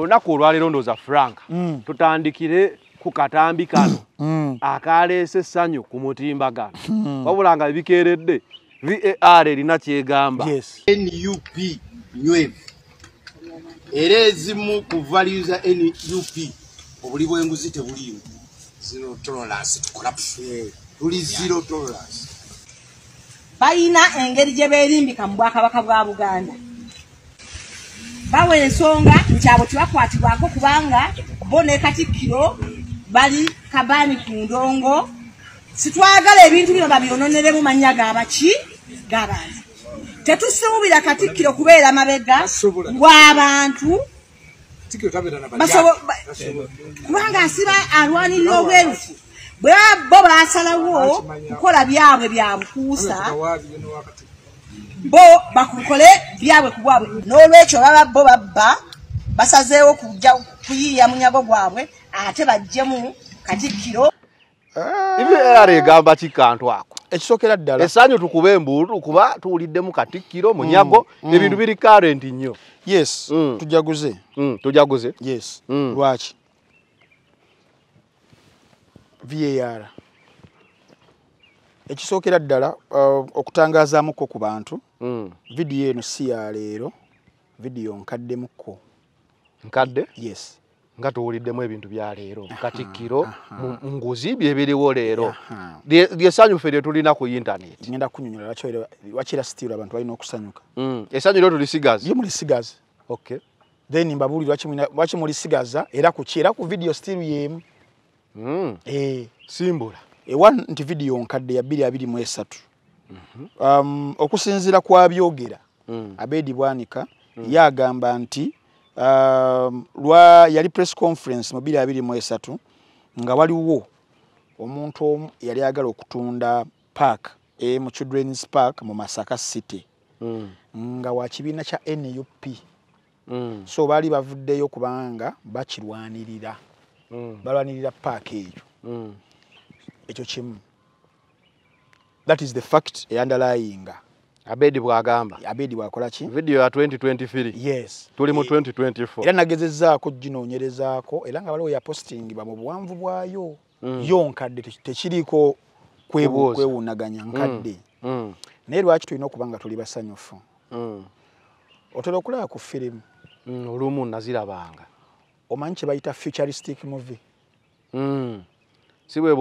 olunaku olwaleero ndoza frank mm. tutandikire ku katambi kano mm. mm. akaleesa essanyu ku mutimbagano wabula nga bikeeredde var erina kyegamba nup nuev era ezimu ku valu za nup obuli bwenguzi tebuliwo balina engeri gye beerimbika mu bwakabaka bwa buganda bawa ensonga nkyabo tebakwatibwako kubanga bo ne katikkiro bali kabaani ku ndongo sitwagala ebintu bino babyononere mu mannya gabaki gabantu tetusuubira katikkiro kubeera mabega gw'abantu kubanga asiba alwanirira obwerufu bwe bo baasalawo kukola byabwe byamukuusa bo bakukole byabwe ku bwabwe n'olwekyo baba bo babba basazeewo kuja kuyiiya munyago gwabwe ate bajjemu katikkiro ebyoerala ah. egamba ki kantu ako ekisokera ddala esaanye tukuba embuutu kuba tuwuliddemu katikkiro munyago mm. ebintu biri karenti nnyo yes mm. tujaguze mm, tujaguze yes lwaki var ekisookera ddala uh, okutangazaamuko ku bantu Hmm. vidiyo eno si ya leero vidiyo nkaddemukko nkadde yes nga tuwuliddemu ebintu bya leero katikkiro nguzi byebiriwo leero lyesanyufu eryo tulina ku intaneti ngenda kunyonyola lwakira sitiira abantu balina okusanyuka hmm. esanyu lyo tulisigaza ye mulisigaza okay then mbabuli lwaki mulisigaza era kuki era ku vidiyo sitiiru yeemu hmm. eh. simbula ewa nti vidiyo nkadde ya bbiri abiri mu esatu um, okusinzira kwabyogera mm. abedi bwanika mm. yagamba nti um, lwa yali press conference mu 2023 nga waliwo omuntu omu yali agala okutunda park e, mu children's park mu masaka city mm. nga wa kibiina kya nup mm. so baali bavuddeyo kubanga bakirwanirira mm. balwanirira paaka eyo mm. ekyo kimu That is the fact. E underlying. Abedi bwagamba. Abedi bwakola ki? Video ya 2023. Yes. Tuli mu 2024. Eh, era nagezeza ko jino nyereza ko elanga balo ya posting ba mu bwanvu bwayo. Mm. Yonkadde tekiriko kwebu kwewunaganya nkadde. Mm. mm. Naye lwaki tulina okubanga tuli basanyufu. Mm. Otera okulaba ku film. Mm, olumu nazirabanga. Omanyi kye bayita futuristic movie. Mm. Si bwe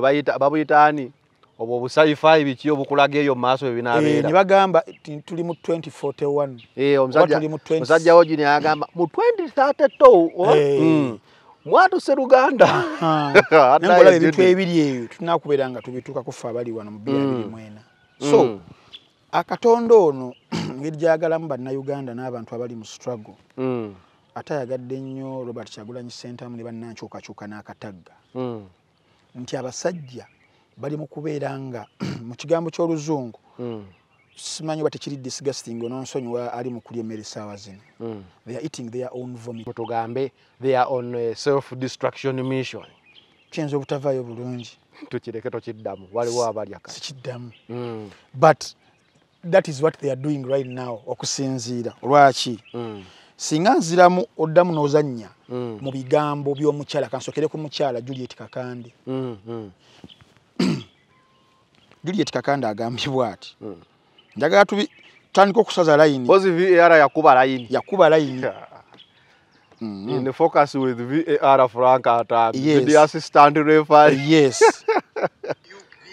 bayita babuyita ani? obwo obusayifaayi biki obukulaga eyo mumaaso webinabeera eh, ne bagamba tuli mu 2041omusajja eh, wo gini agamba mu 2032 eh. hmm. mwatuse luganda ah. nayengolaba ebintu ebiri ebyo tulina kubeera nga tubituukaku ffe abali wano mu 2mwena hmm. hmm. so akatonda ono ngeri gyayagalamu bannayuganda n'abantu abali mu struggle ate ayagadde nnyo robert kyagulanyi centamu ne bannankyukakyuka n'akatagga nti abasajja bali mu kubeera nga mu kigambo ky'oluzungu hmm. simanyi batekiri disgusting nonsonyiwa ali mu kulya emmere esaawa zino hmm. they are eating their own vomit tugambe they are on eh, self destruction mission kiyinza obutavaayo bulungi tukireke tokiddamu waliwo abalya sikiddamu hmm. but that is what they are doing right now okusinziira lwaki singa nziramu oddamu n'ozannya mu bigambo by'omukyala kansokere ku mukyala juliet kakandi Juliet Kakanda agambye bwati mm. njagala tubi tutandika okusaza layini bozi VAR yakuba layini yakuba layini yeah. Mm -hmm. In the focus with VAR Frank at yes. the assistant referee. Yes. mm.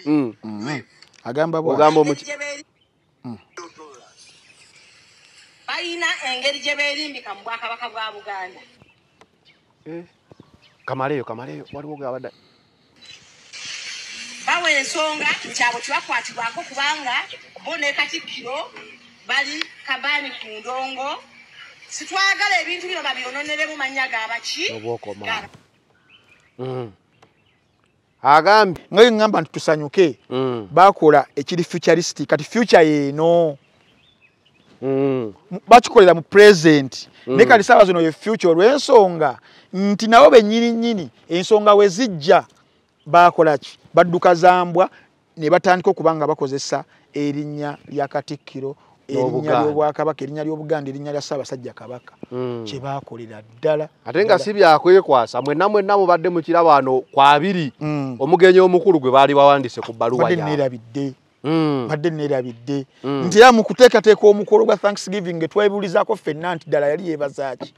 Mm-hmm. Mm. Mm. Agamba bwa. Agamba mu. Baina engeri jebeli mbika mbwa kabaka bwa Buganda. Eh. Kamaleyo kamaleyo waliwo gabada. bawa ensonga kyabwe kibakwatibwako kubanga bo ne katikkiro bali kabaani ku ndongo sitwagala ebintu bino babyononeremu manya gabakiobaokoma mm. agambye nga egamba nti tusanyuke mm. bakola ekiri futuristic kati future yeeno mm. bakikolera mu present naye kati saawa zino ye future olw'ensonga nti nabo benyininyini ensonga we zijja bakolaki badduka zambwa ne batandika okuba nga bakozesa erinnya lya katikkiro erinnya lyobwakabaka erinnya lyobuganda erinnya lya ssaabasajja kabaka hmm. kyebakolera ddala ate nga si byakwekwasa mwenna mwenna mubadde mukira bano kwabiri hmm. omugenyi omukulu gwe baali bawandise ku bbaluwaneerabidde badde neerabidde hmm. nti era mukuteekateeka omukolo gwa thanksgiving getwebulizaako ffenna nti ddala yali yeebazaaki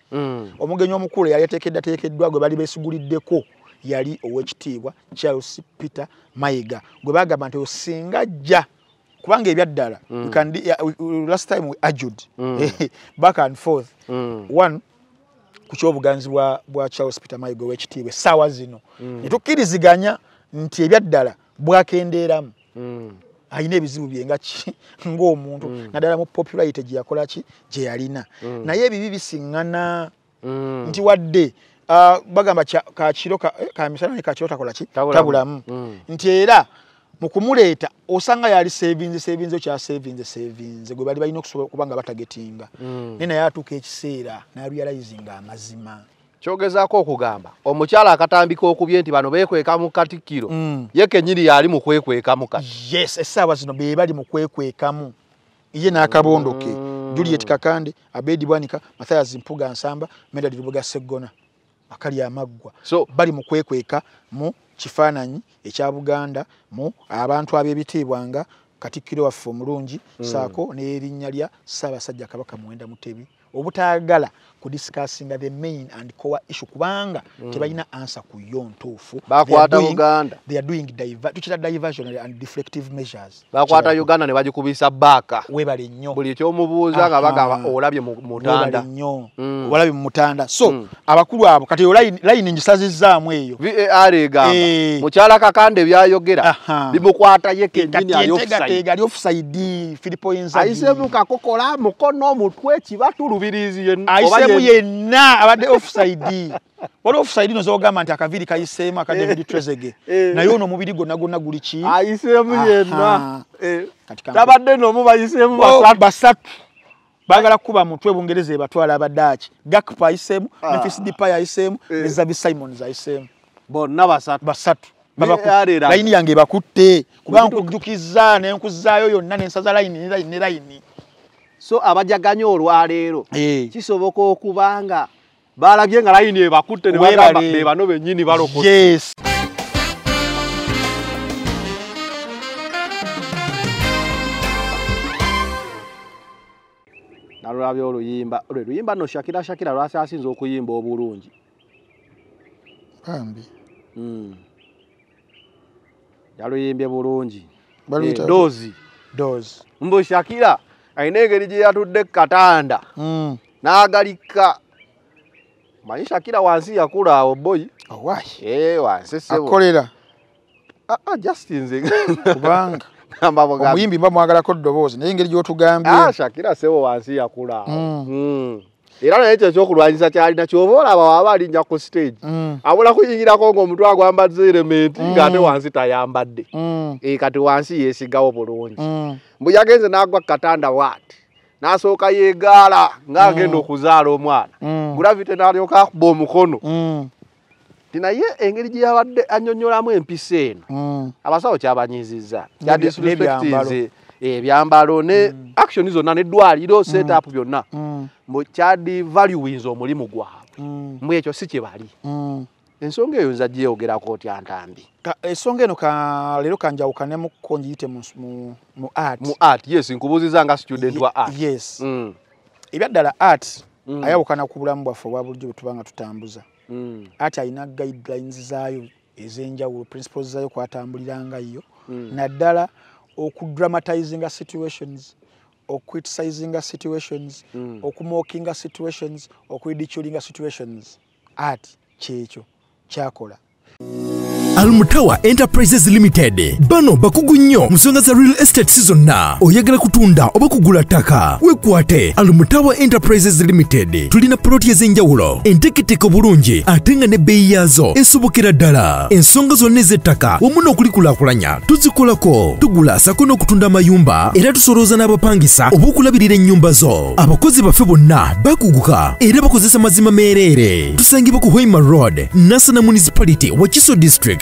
omugenyi omukulu yali ateekeddateekeddwa gwe bali beesuguliddeko yali owekitiibwa charles peter mayiga gwe bagamba nti osinga jja kubanga ebyaddala uh, uh, last time we ajud mm. back and forth mm. one ku kyobuganzi bwa, bwa charles peter mayiga owekitiibwa essaawa zino mm. netukkiriziganya nti ebyaddala bwakendeeramu mm ayina ebizibu byengaki ngaomuntu mm. naddala mu popularity gyeyakolaki gyeyalina mm. naye ebibi bisiŋgana mm. nti wadde Ah, bagamba kakiro kamisana eh, ne kakiro takola ki tabulamu mm. nti era mukumuleeta osanga yali sevinze sevinze kya sevinze sevinze gwe bali balina okusobola okuba nga batagetinga mm. naye naye atuuka ekiseera naarealizinga amazima kyogezaako okugamba omukyala akatambika okubye nti bano bekweka mu katikkiro mm. ye kenyini yali mukwekwekamu kayes essaawa zino be bali mukwekwekamu ye n'akabondoke juliet kakande abedi bwanika mathayas mpuga nsamba medadi lubuga seggona akali amaggwa so, bali mukwekweka mu kifaananyi ekya buganda mu abantu ab'ebitiibwanga katikkiro waffe omulungi mm. saako n'erinnya lya ssaabasajja kabaka muwenda mutebi obutagala kudiskasinga the main and core issue kubanga mm. tebalina ansa ku yo ntuufu bakwata uganda they are doing diver, tukita diversionary and deflective measures bakwata uganda ne bagikubisa bbaaka webale nnyo buli ekyomubuuza nga bagaba olabye mutanda nnyo mm. olabye mutanda so mm. abakulu abo kati layini ngisazizzaamu eyo aregamba e. Eh. mukyala kakande byayogera bimukwata yekeniniyofusaidi filipo yinzaaise mukakokola mukono mutwe kibatulu mubirizi yenaayisemu yenna abadde offside wali offside nozogamba nti akaviri kayiseemu aka david eh, trezege eh. naye ono omubiri gonna gonna guli ki ayiseemu yenna eh, tabadde nomu bayiseemu oh, basatu bagala kuba mutwe bungereza ebatwala abadaaki gakp ayiseemu nefis ah. dipa ayiseemu nezavi simons ayiseemu bonna basatu layini yange ebakutte kubanga nkujjukizza nenkuzzaayo yonna nensaza layini ne layini so abajaganya olwaleero eh. kisoboka okuba nga baalabye nga layini ebakutte nebano benyini balokoe nalulabya oluyimba lwe luyimba no shakira shakira lwasi asinza okuyimba obulungi bambi hmm. yaluyimbye bulungi eh, doozi mbu shakira alina engeri gye yatudde katanda hmm. n'agalikka manyi shakira wansi yakula awo boyi oh, eh, wansisekolera ah, ah, justinzekubanga omuyimbi mba mwagalako ddoboozi naye engeri gy'otugambye ah, shakira sewo wansi yakula awo hmm. Hmm. era nayekyo ekyokulwanyisa kyali nakyo oba olaba waba alinnya ku stage mm. abula kuyingirako ng'omuntu agwambaza elementi mm. ngaate wansi tayambadde mm. e, kati wansi yesigawo bulungi mbu yagenze n'agwa katanda waati n'asooka yeegaala ng'agenda okuzaala omwana gulavite n'alyoka akuba omukono tinaye engeri gye yabadde annyonnyolamu empisa eno abasawo kyabanyiziza kyadisrespectize ebyambalo eh, ne mm. action zonna neddwaliro mm. setup byonna mbo mm. kyadi value wins omulimu gwabwe mm. mbo ekyo si kyebali mm. ensonga eyo nza gyeyogerako oti antambi ensonga eno kaleero kanjawukanemukko njiyite mu, mu, mu art mu art yes nkubuuzizanga student wa art yes mm. ebyaddala art mm. ayawukana ku bulamu bwaffe obwa bulijjo bwe tubanga tutambuza mm. art ayina guidelines zaayo ez'enjawulo principles zaayo kwatambulirangaiyo mm. naddala okudramatizinga situations okwitisizinga situations mm. okumokinga situations okwidiculinga situations ati kyekyo kyakola mm. almutawa enterprises limited bano bakugu nnyo mu nsonga za real estate season na oyagala kutunda oba kugula ttaka wekwate almutawa enterprises limited tulina poloti ez'enjawulo enteeketeeka obulungi ate nga n'ebbeeyi yaazo esobokera ddala ensonga zonna ez'ettaka wamu n'okulikulaakulanya tuzikolako tugula sako n'okutunda amayumba era tusolooza n'abapangisa oba okulabirira ennyumba zo abakozi baffe bonna bakuguka era bakozesa mazima meereere tusangibwa ku hoima road nasana municipality wa kiso district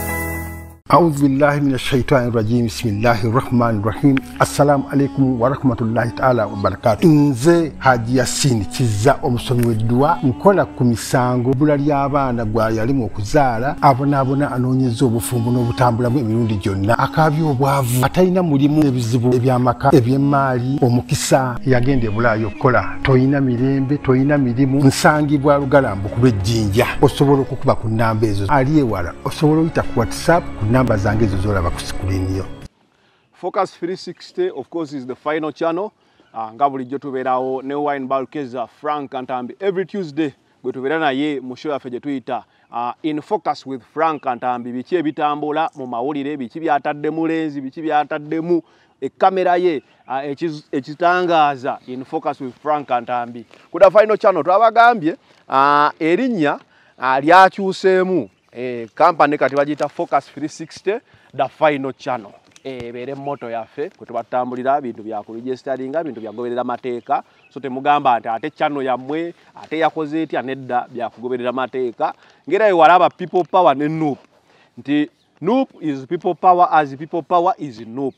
أعوذ بالله من الشيطان الرجيم بسم الله الرحمن الرحيم السلام عليكم ورحمة الله تعالى وبركاته إنزي هاد ياسين تزا أمسون ودوا مكولا كميسانغو بلا ريابانا قوايا لمو كزالا أبنا أبنا أنوني زوبو فمونو بتامبلا مؤمنون دي جونا أكابيو بوافو أتاينا مريمو إبزبو إبيا مكا إبيا مالي ومكسا يغين دي بلا يوكولا توينا مريم بي توينا مريمو نسانغي بوالو غالام بكبه جينجا أصبرو كوكبا كنام بيزو أريه وارا أصبرو يتاكواتساب كنام namba zange ezo zolaba ku sikulini yo focus 360 of course is the final channel uh, nga bulijjo tubeerawo ne wine balkeza ah, frank antambi every tuesday gwe tubeera naye mu show yaffe gye tuyita uh, in focus with frank antambi biki ebitambula mu mawulire biki byatadde mulenzi biki byataddemu ekamera ye ekitangaaza uh, in focus with frank antambi kuda final channel twabagambye uh, erinnya uh, lyakyuseemu eh, kampani kati bagiyita focus 360 the final channel ebeere moto yaffe kwetubatambulira bintu byakurejisitaringa bintu byagoberera mateeka so temugamba nti ate channel yammwe ate yakoze etya nedda byakugoberera mateeka ngera ewalaba people power ne noop nti noop is people power as people power is noop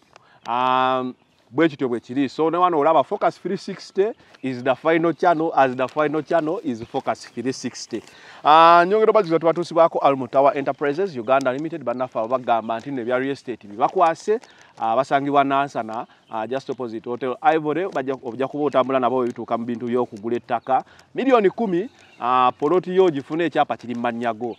um, bwekityo bwekiri so newano olaba focus 360 is the final channel as the final channel is focus 360 Ah, nyongera obajiza tubatuusibwako almutawa enterprises uganda limited banafe abo bagamba nti nebya real estate bibakwase ah, basangibwa nansana ah, just opposite hotel ivory ojja kuba otambula nabo webituuka mu bintu byokugula ettaka miliyoni kumi poloti yo ogifuna ekyapa kiri mmanyago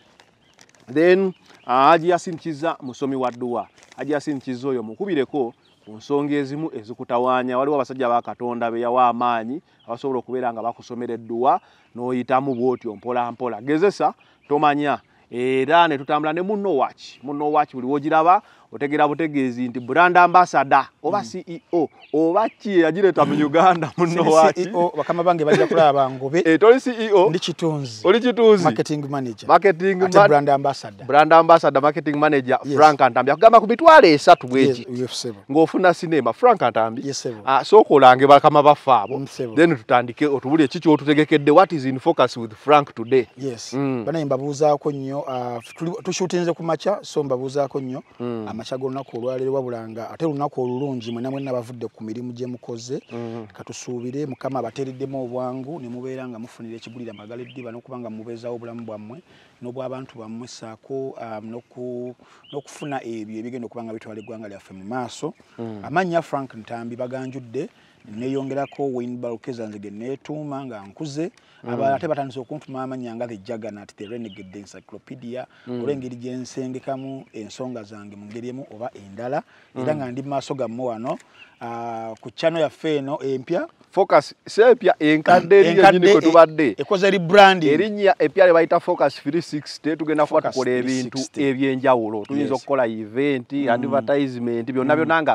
then hajiyasinkiza musomi wa dduwa hajiyasinkiza oyo mukubireko ku nsonga ezimu ezikutawaanya waliwo abasajja ba katonda beyawa amaanyi abasobola okubeera nga bakusomereddwa n'oyitamu bwotyo mpolampola gezesa tomanya era netutambula ne munowaki munowaki buli wogiraba otegera butegezi nti brand ambassador oba mm. ceo oba ki yagireta mu mm. uganda munowakama e bange bajja kulaba ngobe eh, e, toli ceo ndi kitunzi oli kitunzi marketing manager marketing ma brand ambassador brand ambassador marketing manager yes. frank antambi akugamba ku mitwalo esatu bweki yes, ngaofuna cinema frank antambi yes, ah, sookaolange bakama bafaabo mm, then tutandike otubulire kiki otutegekedde what is in focus with frank today yes mm. banaye mbabuuzaako nnyo ah, uh, tushutinze ku makya so mbabuuzaako nnyo mm. makya g'olunaku olwaleero wabula nga ate olunaku olulungi mwena mwena bavudde ku mirimu gye mukoze mhm. katusuubire mukama abateereddemu obwangu ne mubeera nga mufunira ekigulira amagala eddiba n'okuba nga mubeezaawo obulamu bwammwe n'obwabantu bammwe saako um, n'okufuna ebyo ebigenda okuba nga bitwala eggwanga lyaffe mu maaso mhm. amannya frank ntambi baganjudde neyongerako wnbalkezanze genetuuma nga nkuze mm. abalala te batandisa okuntuma amanya nga the jagganat the renegade encyclopedia mm. olwengeri gyensengekamu ensonga zange mu ngeri emu oba endala mm. era nga ndi mumaaso gammu wano ku kyano yaffe eno empya focus sepya enkadde eriyonyini kwetubadde e- erinnya epya lebayita focus 360 tugenda kuba tukola ebintu ebyenjawulo tuyinza okukola event advertisement byonna byonna nga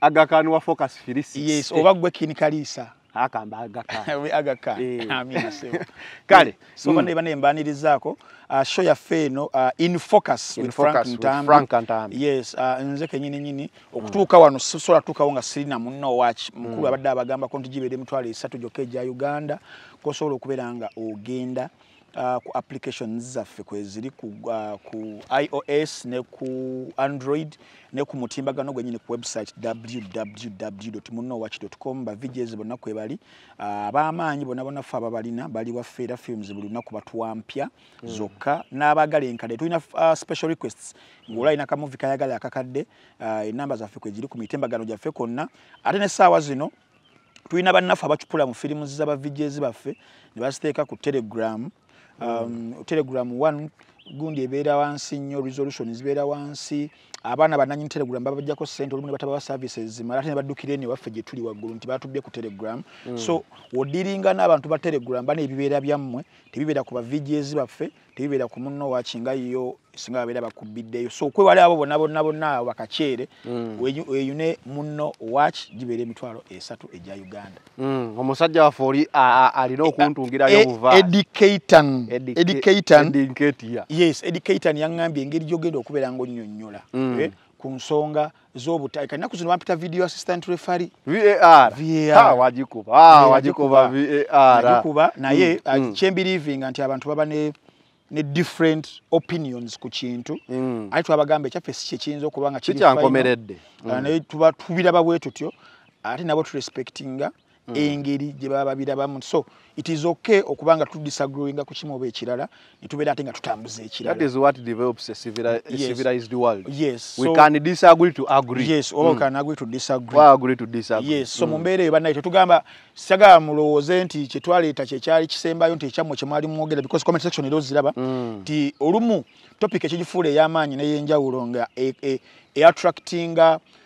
agakanwa focus filisi yes obagwe kinikalisa akamba agaka agaka eh. amina sewe kale mm. so bane bane mbaniriza ako a uh, show ya feno uh, in focus in frank ntambi frank ntambi yes uh, nze kenyi nyinyi mm. okutuuka wano sola tukawo nga sirina munno watch mm. mukulu abadde abagamba konti jibede mutwale 3 jokeja uganda kosolo kubelanga ogenda uh, ku applications zaffe kweziri ku, uh, ku ios ne ku android ne ku mutimbagano gwenyini ku website www munowach com bavijes bonnakwebali uh, abamaanyi uh, bonabonaffe ababalina bali waffe era films buli lunaku batwampya mm. zokka n'abagala enkade tulina uh, special requests ngaola alina kamuvi kayagala akakadde uh, enamba zaffe kweziri ku mitimbagano gyaffe konna ate nesaawa zino tulina bannaffe abacupula mu firimu zabavijezi baffe ne baziteeka ku telegram Um, telegram 1 gundi ebeera wansi nnyo resolution zibeera wansi abaana bananyi telegram babajjako sente olumu nebatabawa services mala ate nebaddukira eno ewaffe gyetuli waggulu nti batubye ku telegram mm. so odiringa n'abantu ba telegram bana ebibeera byammwe tebibeera ku bavijiezi baffe tebibeera ku munno wakingayiyo singa babeera bakubiddeyo so okwewali abo bonna bonna bonna awo bakakyere mm. weyune munno wak gibeera emitwalo esatu egya uganda mm. omusajja waffe oli alina eh, okuntungirayoyes eh, edicaton yaŋŋambye engeri gyogenda okubeera ngaonnyonnyola mm. eh, ku nsonga zobutali kalinaku zino bampita video assistant refarevarkuba ah, naye kyembirivinga nti abantu baba ne different opinions ku kintu mm. ate twabagamba ekyaffe si kyekiyinza okuba nga kikyankomeredde mm. naye tuba tubiraba bwe tutyo ate nabo tu respectinga Mm. engeri gye baba babirabamu so it is ok okuba nga tudisagrowinga ku kimu oba ekirala ne tubeera ate nga tutambuza ekiralaso mm. mumbeera mm. eyo banaye tetugamba sagala mulowooze nti kyetwaleeta kyekyali kisembayo nti ekyammwe kyemwali mwogera because comment section ero ziraba nti olumu topic ekigifuula ey'amaanyi n'eyenjawulo nga eattractinga e, e, e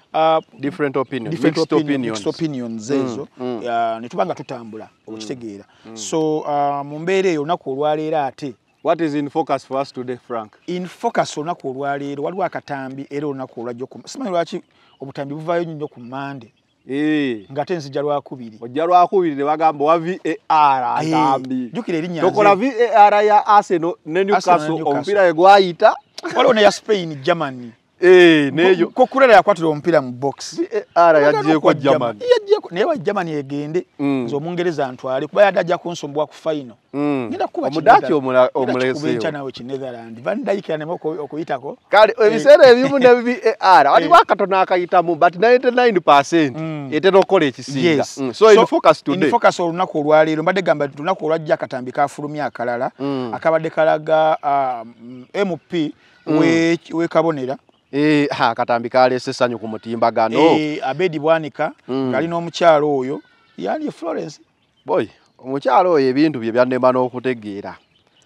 different opinion different mixed opinion, opinions mixed opinions mm, ezo mm, mm. ne tubanga tutambula okukitegeera mm, mm. so uh, mu mbeera eyo olunaku olwaleero ate What is in focus for us today, Frank? In focus olunaku olwaleero waliwo akatambi era olunaku olwajja okuma simanyi lwaki obutambi buvaayo nnyo ku mande eh. nga te nzija lwakubiri ojja lwakubiri ne bagamba wa var eh, atambi jukira erinnya tokola var ya arsenal ne newcastle omupiira we gwayita waliwo neya spain germany Eh, neyo. Kokurela yakwatira ompira mu box. AR yagiye kwa German. Yagiye kwa neyo German yegende. Nzo mm. mungereza antwale kuba yadaja kunsombwa ku final. Mm. Ngira kuba omudachi omula omulesi. Kubencha nawe chi Netherlands. Van Dijk yanemo ko okuita ko. Kali ebisere eh. ebimu ne bi eh, AR. Ati wakatona eh. akaita mu but 99% yetera okole ekisinga. Yes. Mm. So, so in focus today. In focus oluna ko olwalero mbadde gamba tunako olwajja katambika afurumya akalala mm. akabadde kalaga uh, um, MP mm. we we kabonera. Eh ha katambi kale sesanyu kumutimbagano. Eh abedi bwanika galino mm. omuchalo oyo yali e Florence. Boy omuchalo oyo ebintu bye byandema nokutegeera.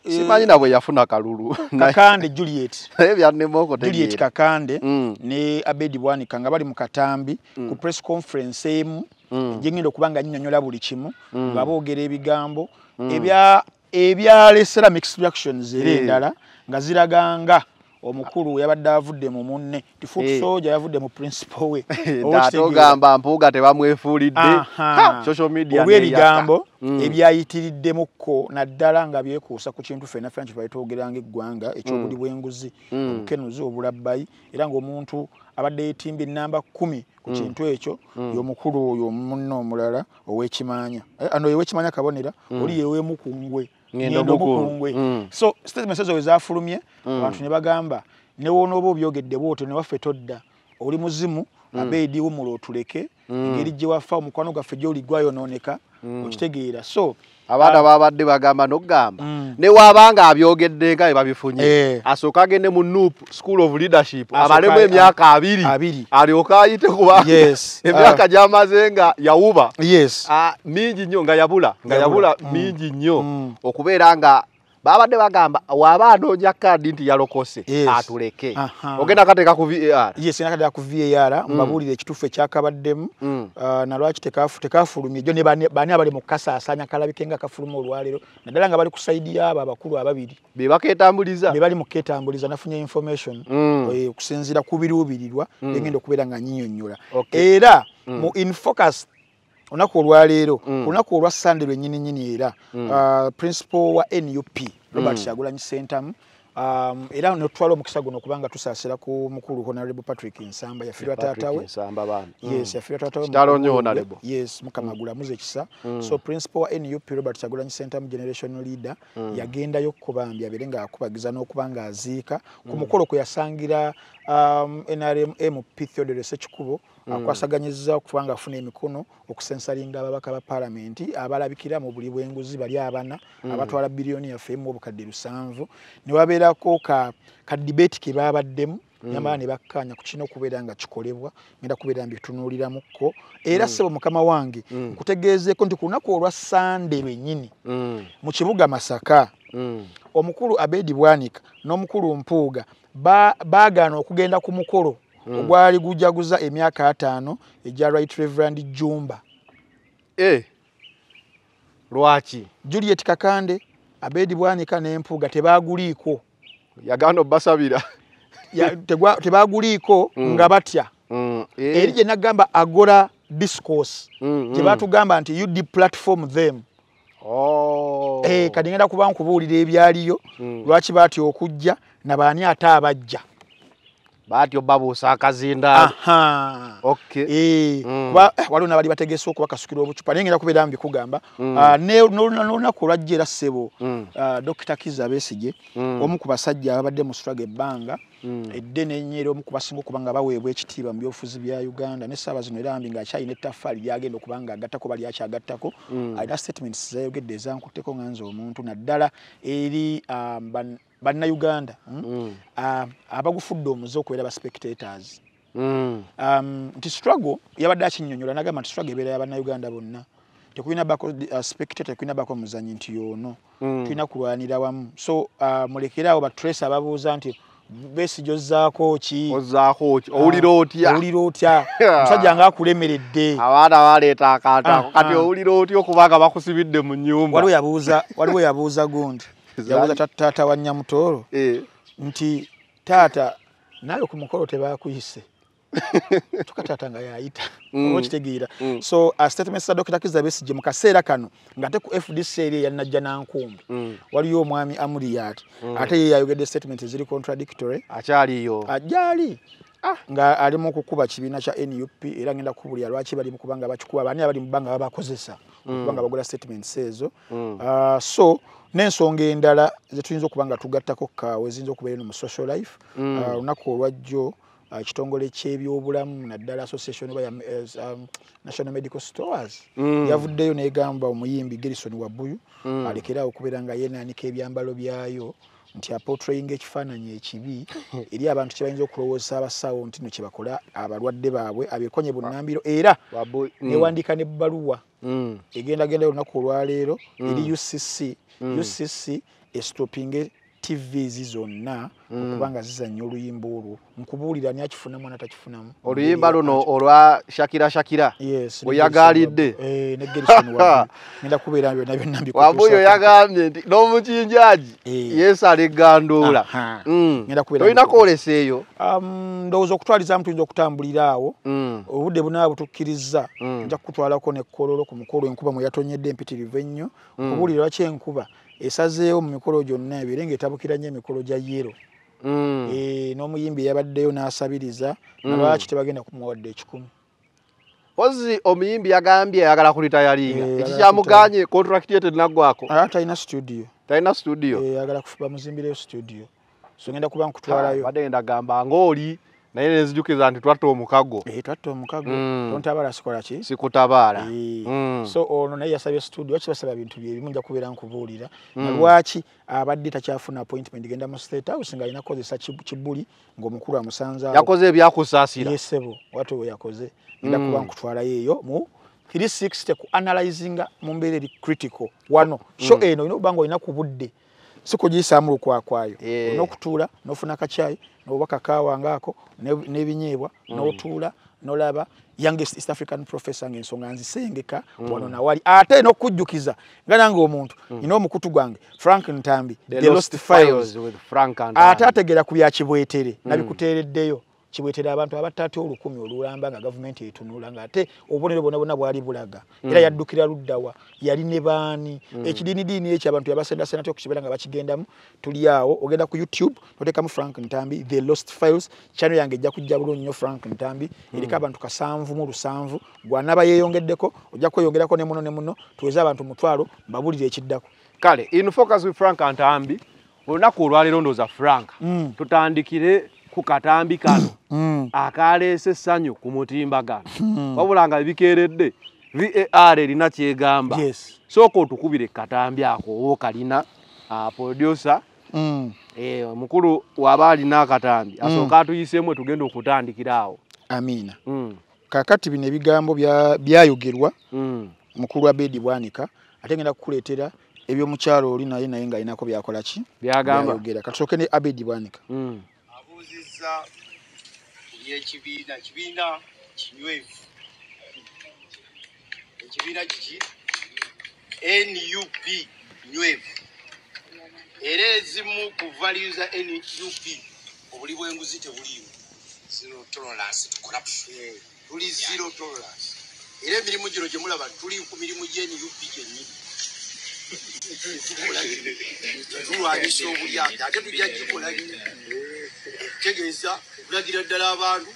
E, Simanyi nabwe yafuna kalulu. Kakande Juliet. Ebyandema okutegeera. Juliet Kakande mm. ne abedi bwanika nga bali mu katambi mm. ku press conference emu mm. jengendo kubanga nnyonyola buli kimu mm. baboogera ebigambo mm. ebya ebyalesera mixed reactions ere eh. ndala nga ziraganga e omukulu yabadde avudde mu munne nti fusoja eh. yavudde mu principa we togamba mpuuga tebamwefuulidde socialmediaebigambo mm. ebyayitiriddemukko naddala nga byekuusa ku kintu fena fena kye twalitwogeranga eggwanga ekyobuli mm. bwenguzi mm. obukenuzi obulabbayi era ngaomuntu abadde yetimba enamba kumi ku kintu ekyo yomukulu oyo omunne omulala owekimanya eh, ano yewekimanya kabonera oli yewemukungwe Mm. so statement ezo ezafulumye mm. abantu ne bagamba ne wono obo byogedde bwoto ne waffe todda oli muzimu mm. abeediwo mulootuleke engeri gye wafa omukwano gwaffe gy'oligwayonooneka okitegeera so abaana babadde bagamba nogamba mm. ne wabanga abyogedde nga ebabifunye eh. asooka agende mu nup school of leadership amalemu emyaka abiri alyoka ayite kubanga emyaka ah. gyamaze nga yawuba ah, mingi nnyo nga yabula nga yabula mm. mingi nnyo mm. okubeera nga babadde bagamba waba anoonya kadi nti yalokose atuleke ogenda akateeka ku vrnakateeka ku var mm. mbabuulire ekituufu ekyakabaddemu mm. ah, nalwaki tekafulumye jo bani abali mu kukasaasanya kalabike nga kafuluma olwaleero naddala nga bali ku saidi yaabo abakulu ababiri bebaketambuliza bebali mu ketambuliza nafunya information mm. eh, okusinziira ku biruubirirwa egenda okubeera nga nyinyonnyola era mu infocast onako olwalero mm. onako olwa sande lwe nyinyi nyinyi era mm. uh, principal wa NUP Robert Chagula mm. nyisentam um, era no twalo mukisa guno kubanga tusasira ku mukuru honorable Patrick Nsamba yafirwa tatawe Nsamba bana mm. yes mm. yafirwa tatawe talo nyo honorable yes mukamagula mm. muze kisa mm. so principal wa NUP Robert Chagula nyisentam generation leader mm. yagenda yo kubambya belenga akubagiza no kubanga azika ku mukoro mm. kuyasangira um, NRM MP Theodore Sechikubo Mm. akwasaganyizza okuba nga afuna emikono okusensalinga ababaka ba paalamenti abalabikira mu buli bwenguzi bali abana mm. abatwala biriyoni yaffe emu obukadde lusanvu ne wabeerako ka dibeeti ke baabaddemu mm. nyamala ne bakkaanya ku kirina okubeera nga kikolebwa ngenda kubeera mbyetunuuliramukko era sebo mukama wange nkutegeezeeko nti ku lunaku olwa sande lwennyini mu kibuga masaka omukulu abedi bwanika n'omukulu mpuuga baagaana okugenda ku mukolo Mm. ogwali mm. gujaguza emyaka ataano egya right reverend jumba e. lwaki juliet kakande abedi bwanika nempuga tebaguliiko yagano basabira ya, tebaguliiko mm. nga batya mm. E. eri gye nagamba agora discourse mm, mm. gye mm. batugamba nti you platform them Oh. E, eh, kadigenda kuba nkubuulira ebyaliyo mm. lwaki batya okujja nabaani ate abajja batyo babuusa akazindaalwaliona eh, mm. bali bategesa okuba kasukira obucupa naye ngenda kubeera mubikugamba mm. ah, nolunaku olwajja era ssebo mm. ah, dokita kiz abesige omu ku basajja ababadde mu sturaga ebbanga eddene nnyo era omu ku basinga okuba nga baweebwa ekitiibwa mu byobufuzi bya uganda nesaawa zino era ambi ngaakyalina ettafaali lyagenda okuba nga agattako balyaky agattako alina statements zayogedde ezankutteko nga nze omuntu naddala eri ah, bannayuganda hmm? mm. ah, abagufudde omuze okubeera baspectators mm. um, nti struggle yabadde akinyonyola nagamba nti struggle ebeera yabannayuganda bonna tekulina bako ah, spectator tekulina bako muzanyi nti yoono mm. tulina kulwanira wamu so ah, mulekeraawo batrese ababuuza nti besi gyozzaako kiowulira otyaowulira otya omusajja nga akulemeredde abaana baleeta akantako kati owulira otya okuba nga bakusibidde mu nyumba waliwo yabuuza gundi yawuza tataata wa nyamutoro e. Eh. nti taata naye kumukolo tebakuyise tuka taata nga yayita mm. okitegeera mm. so a statement sa dokita kiza besigye mu kaseera kano ngate ku fdc eri eyanajja nankumbi mm. waliyo omwami amuriyat mm. ate ye yayogedde statement eziri contradictory akyaliyo ajali Ah. nga ali mukukuba kibiina kya nup era ngenda kubulya lwaki bali mukuba nga bakikuba baani abali mu bbanga babakozesa kubanga mm. bagula statements ezo mm. ah, so n'ensonga endala zetuyinza okubanga tugattako kaawe ziyinza okubeera eno mu social life mm. ah, olunaku olwajjo ekitongole ah, kyebyobulamu naddala association oba eh, um, national medical stores yavuddeyo negamba omuyimbi gerison wabuyu alekerawo okubeera nga yeenaanika ebyambalo byayo nti aportraying ekifaananyi ekibi eri abantu kyebayinza okulowoozesa abasawo nti no kyebakola abalwadde baabwe abekonye bunambiro era mm. newandiika ne bbaluwa mm. egendagendayo olunaku olwaleero eri mm. ucc ucc estopinge tivizi zonna mm. okubanga zizanya oluyimba olwo nkubuulira nyakifuna mwana takifunamu oluyimba luno olwa shakira shakira weyagalidde wabuyo eh, yagambye nti n'omukinjaji eh. yesu aligandula olina kwolesa eyo ndowooza okutwalizamu tuyinza okutambulira awo mm. obudde bunaba butukkiriza mm. nja kukutwalako nekkololo ku mukolo enkuba mwe yatonyedde empitirivu ennyo nkubuulira lwaki enkuba esazeeyo mu mikolo gyonna ebeere nga etabukira nnyo emikolo gya yero mm. eh, n'omuyimbi yabaddeyo n'asabiriza nalwaki mm. tebagenda kumuwadde ekikumi ozi omuyimbi yagambye ayagala kulitayalinga ekikyamuganye eh, kontrakiti etenaggwako ah, talina studio talina studio eh, yagala kufuba muzimbireyo studio so ngenda kuba nkutwalayo ah, badde ngenda gamba ngaoli naye nenzijukiza nti twatta omukago e, eh, twatta omukago mm. ontabala sikola ki sikutabaala e. Eh. mm. so ono naye yasabye studio aki basaba bintu byebimu nja kubeera nkubuulira mm. lwaki abadde takyafuna appointment genda mu state house nga alina kozesa kibuli ng'omukulu amusanzaawo yakoze ebyakusaasira yesebo watu we yakoze nenda mm. kuba nkutwalayoeyo mu 360 ku analyzinga mu mbeera eri critical wano mm. sho eno olina okuba nga olina ku budde sikujisamu lukwa kwayo yeah. nokutula nofuna kachai nobaka kawa ngako nebinyebwa mm. notula nolaba youngest east african professor ngensonga nzisengeka mm. wano nawali ate nokujukiza nganange omuntu mm. ino mukutu gwange frank ntambi the, the lost, lost files. files with frank and ate ategera kubya kibwetere mm. nabikuteredde kiwetera abantu abataate olukumi olulamba nga gavumenti etunula ngaate obubonero bwona bwona bwali bulaga mm. era yaddukira luddawa yali ne baani mm. ekidiinidiini ekyo abantu yabasendasenda te okukibeera nga bakigendamu tuliawo ogenda ku youtube notekamu frank ntambi the lost files chano yange ejja kujja bulo nnyo frank ntambi mm. eriko abantu kasanvu mu lusanvu gwanaba yeeyongeddeko ojja kweyongerako ne muno ne muno tuweze abantu mutwalo mbabulire ekiddako kale in focus with frank ntambi olunaku olwaleero ndooza frank tutandikire ku katambi kano mm. akaleesa essanyu ku mutimbagano mm. wabula nga bikeeredde var erina kyegamba sooka otukubire katambi ako oba okalina aprodusa mm. eh, omukulu waba alina akatambi asooka atuyiseemu etugenda okutandikira awo amiina kakati bino ebigambo byayogerwa mukulu abedi bwanika ate ngenda kukuleetera ebyomukyalo oli naye naye ngaalinako byakolaki byayogera katusooke ne abedi bwanika kuweza kulya ekibiina kibiina kinywevu ekibiina kiki nub nywevu era ezimu ku valu za nub obuli bwenguzi tebuliwo tuli zero tolerance era emirimu gino gye mulaba tuli ku mirimu gye nub gyennyini tulwanyisa obulyaka ate tujja gikola nyo okutegeeza okulagira ddala abantu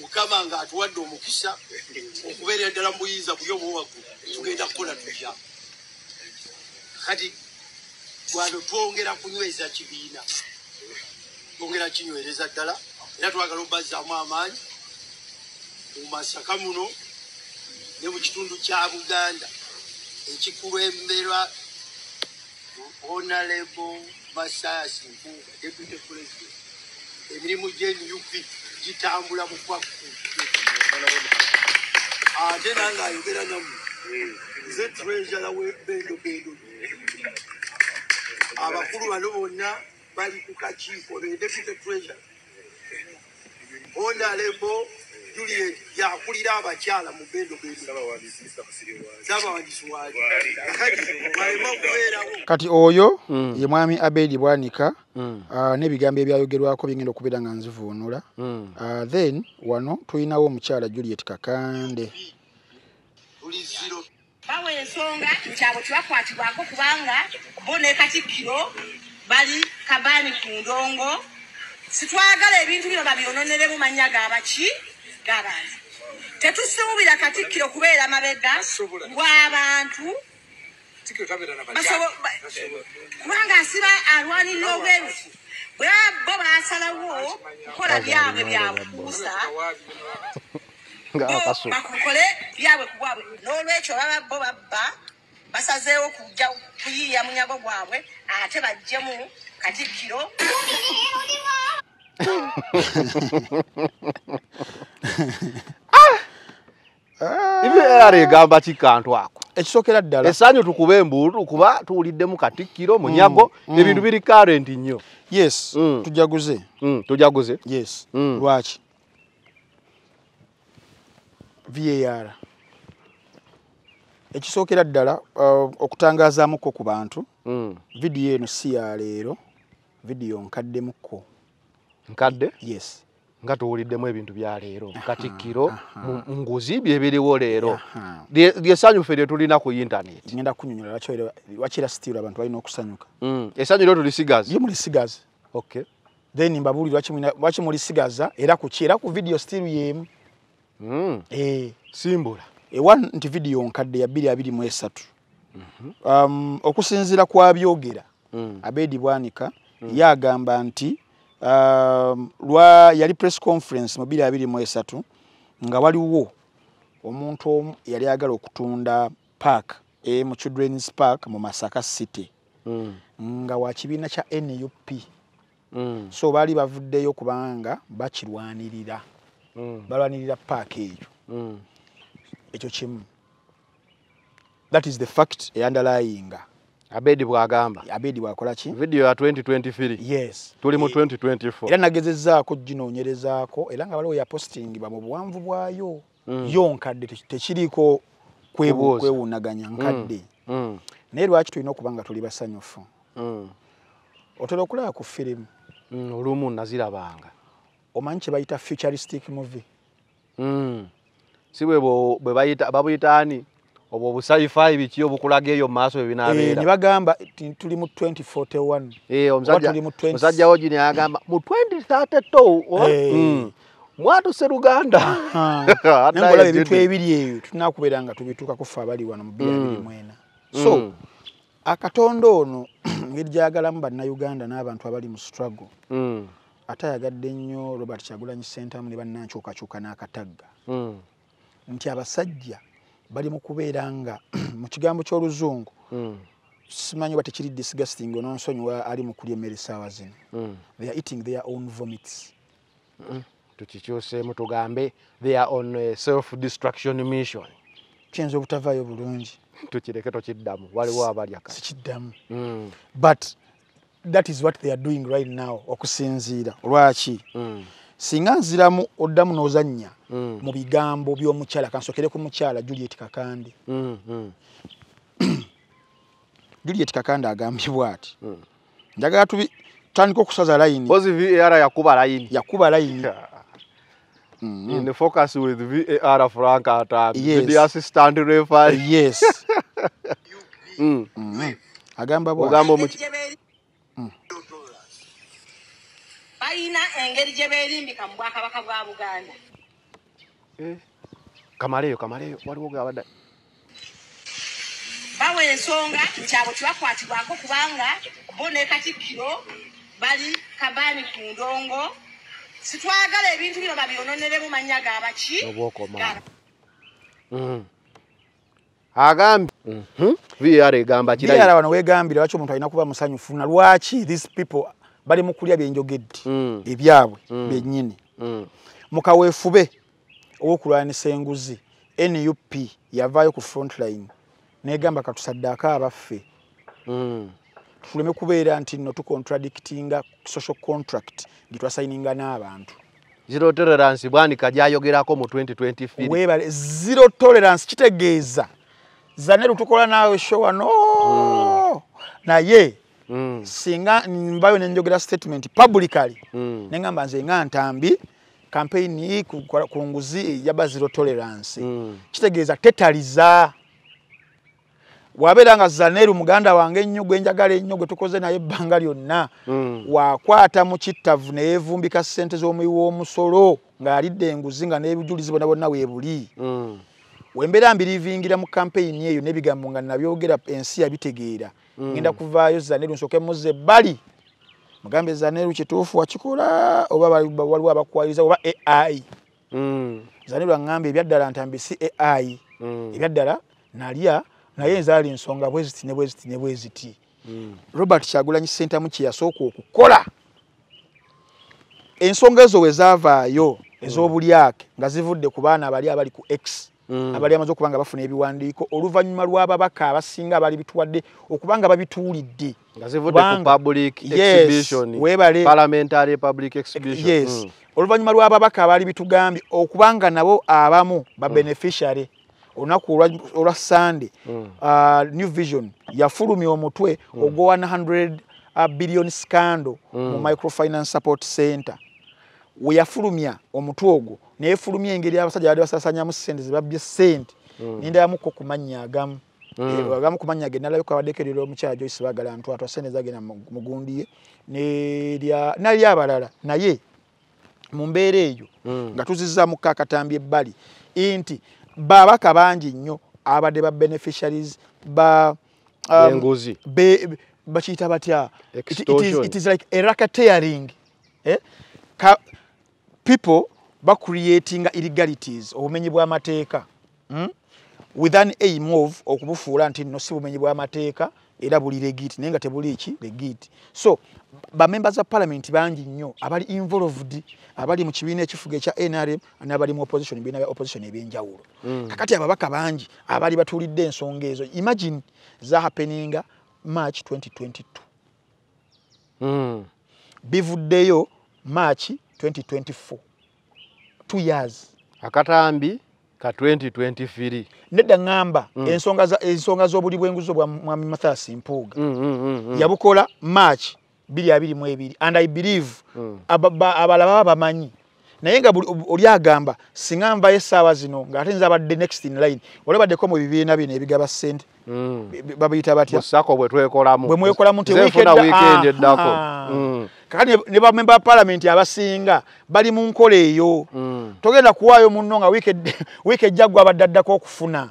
mukama ngaatuwadde omukisa okubeerera ddala mubuyinza buli obwowaggulu tugenda kukola tutya kati gwano twongera kunyweza kibiina twongera kinywereza ddala era twagala obazzaamu amaanyi mu masaka muno ne mu kitundu kya buganda ekikulemberwa honorable masayasi nkuuga deputy president emirimu gyenup gitambula mukwaku ate nange ayogera namu ze tresure webendobendo abakulu bano bonna bali ku kakiiko bendekute tresure ondalembo tuli yakulira abakyala mubendobendokati oyo mm. ye mwami abedi bwanika mm. uh, n'ebigambo ebyayogerwako bigenda okubeera nga nzivuunula mm. uh, then wano tulinawo omukyala juliet kakande bawa ensonga kyabwe kibakwatibwako kubanga bo ne katikkiro bali kabaani ku ndongo sitwagala ebintu bino babyononeremu mannya gaabaki gavana tetusuubira katikkiro kubeera mabega gw'abantu kubanga asiba alwanirira obweru bwe bo basalawo kukola byabwe byakuusa bakukole byabwe kugwabwe n'olwekyo bababo babba basazeewo kuja kuyiiya munyago gwabwe ate bajjemu katikkiro Ah! Ah! ebeera leegamba kikantu ako ekisookera ddala essanyu tukuba embuutu kuba tuwuliddemu katikkiro munyago mm, ebintu mm. biri karenti nnyo yes mm. tujaguze tujaguze yes lwaki var ekisookera ddala uh, okutangaazaamukko ku bantu vidiyo eno si ya leero vidiyo nkaddemukko nkadde yes nga tuwuliddemu ebintu byaleero katikkiro nguzi byebiriwo leero lyesanyufu lye tulina ku intanetiesanyu lyo tulisigazmulisigazi then mbabuli lwaki mulisigaza era kuki era ku vidiyo stiiru yemu mm. eh. simbula ewa nti vidiyo nkadde ya 2 23 mhm. um, okusinziira kwabyogera mm. abedi bwanika mm. yagamba nti um, lwa yali press conference mabili abili mwesatu nga waliwo omuntu omu yali agala okutunda park e mu children's park mu Masaka City mm. nga wa kibiina kya NUP mm. so baali bavuddeyo kubanga bakirwanirira mm. balwanirira park eyo mm. ekyo kimu that is the fact eyandalayinga Abedi bwagamba. Abedi bwakola ki? Video ya 2023. Yes. Tuli mu e, 2024. Era nagezeza ko jino nyereza ko era nga ya posting ba mu bwanvu bwayo mm. yonkadde tekiriko kwebo kwewunaganya nkadde. Mm. mm. Naye lwaki tulina okubanga tuli basanyufu. Mm. Otola okula ku film. Mm, olumu nazira banga. Omanyi kye bayita futuristic movie. Mm. Si bwe bwe bayita babuyita ani? obwo obusayifaayi biki obukulaga eyo mumaaso webinabeera eh, nebagamba tuli mu 2041omusajjawo gini agamba mu 2032 eh. mm, mwatuse luganda nbola ebintu ebiri ebyo tulinakubeera nga tubituukaku fe abali wano mu 2mwena mm. mm. so akatonda ono ngeri gyagalamu bannayuganda n'abantu abali mu struggle ate ayagadde nnyo robert kyagulanyi centamu ne bannankyukakyuka n'akatagga nti abasajja bali mu kubeera nga mu kigambo ky'oluzungu hmm. simanyi ba tekiri disgusting ononsonyiwa ali mu kulya emmere essaawa zino hmm. they are eating their own vomits hmm. tukikyuseemu tugambe they are on a uh, self destruction mission kiyinza obutavaayo bulungi tukireke tokiddamu waliwo abalya sikiddamu but that is what they are doing right now okusinziira olwaki mm. singa nziramu oddamu n'ozannya mm. mu bigambo by'omukyala kansokere ku mukyala juliet kakandi mm, mm. juliet kakandi agambibwa ati mm. njagala tutandika okusaza layini var yakuba layini yakuba layini yeah. Mm -hmm. In the focus with VAR Frank at uh, yes. the assistant referee. Yes. mm. Mm -hmm. hmm. Agamba boy. balina engeri gye beerimbika mu bwakabaka bwa buganda eh, kamaleyo kamaleyo waliwo gabadda bawa ensonga nti abo tebakwatibwako kubanga bo ne katikkiro bali kabaani ku ndongo sitwagala ebintu bino babyononeremu mannya gabaki mm. agambye mhm. vr egambakiraa wano wegambire lwaki omuntu alina kuba musanyufu na lwaki these people bali mukulya byenjogedde mm. ebyabwe mm. byennyini mm. mukaweefube owokulwanisa enguzi nup yavaayo ku frontline negamba katusaddeako abaffe tuleme kubeera nti nno tucontradictinga social contract nti twasayininga n'abantu zero tolerance bwanika gyayogerako mu 2023 webale zero tolerance kitegeeza zanelutukola naawe showa no naye Mm. singa nvayo nenjogera statement publicly mm. nengamba nze nga ntambi campaign yi ku nguzi yaba zero tolerance mm. kitegeeza tetaliza wabeera nga zaneru muganda wange ennyo gwe njagala ennyo gwe tukoze naye ebbanga lyonna mm. wakwata mu kittavu neyevumbika ssente z'omuyi w'omusolo ng'alidde enguzi nga n'ebijulizi bonna bonna weebuli mm. wembera mbirivingira mu kampeyini eyo n'ebigambo nga nabyogera ensi yabitegeera mm. ngenda kuvaayo zaneru nsooke muze bali mugambe zaneru kituufu wakikola oba waliwo abakwaliriza oba ai mm. zaneru aŋŋambe ebyaddala ntambi si ai mm. ebyaddala nalya naye nzaali nsonga bweziti nebweziti nebweziti robert kyagulanyi sentamu kyeyasooka okukola ensonga ezo wezaavaayo ez'obulyake nga zivudde ku baana abali abali ku esi mm. abali amaze okuba nga bafuna ebiwandiiko oluvannyuma lw'ababaka abasinga abaali bitwadde okuba nga babituulidde yes mm. oluvannyuma lw'ababaka abaali bitugambye okuba nga nabo abamu babeneficiary mm. olunaku olwa sande mm. uh, new vision yafulumya omutwe ogwo 100 uh, billion scando mu microfinance support center weyafulumya omutwe ogwo neefulumya engeri abasajja bali basaasanyamu ssente zebabye ssente mm. nindayamukko ku mannya agamu mm. eh, agamu ku mannya ge nalabika abadekerera omukyala joyce baagala ntu atwa ssente zagenda mugundi ye nnali abalala naye mu mbeera eyo mm. nga tuzizzaamu ka akatambi ebbali nti baabaka bangi nnyo abadde ba beneficiaries um, bakiyita batya it is like a racketeering eh? people ba creating illegalities obumenyi bw'amateeka hmm? with an aim of okubufuula nti nno si bumenyi bw'amateeka era buli legit naye nga tebuli ki legit so bamembers ba parliament bangi nnyo abali involved abali mu kibiina ekifuga ekya nrm n'abali mu opposition bina bya opposition ebyenjawulo mm. kakati ababaka bangi abali batulidde ensonga ezo imagine za happening march 2022 mm. bivuddeyo march 2024 two years. Akatambi ka 2023. Neda ngamba mm. ensonga za ensonga zo buli bwenguzo bwa mwami Mathasi Mpuga. Mm, mm, mm, mm. Yabukola March 2022 and I believe mm. ababa abalaba abamanyi. naye nga oli agamba singa nvayo essaawa zino ngaate nza badde next in line olabaddeko mu bibiina bino ebigaba ssente mm. babiyita batyabwemwekolamuntwekendeddako mm. kati ne bamemba palamenti abasinga bali mu nkola eyo mm. togenda kuwaayo munno nga wiiki ejjaggw abadde addako okufuna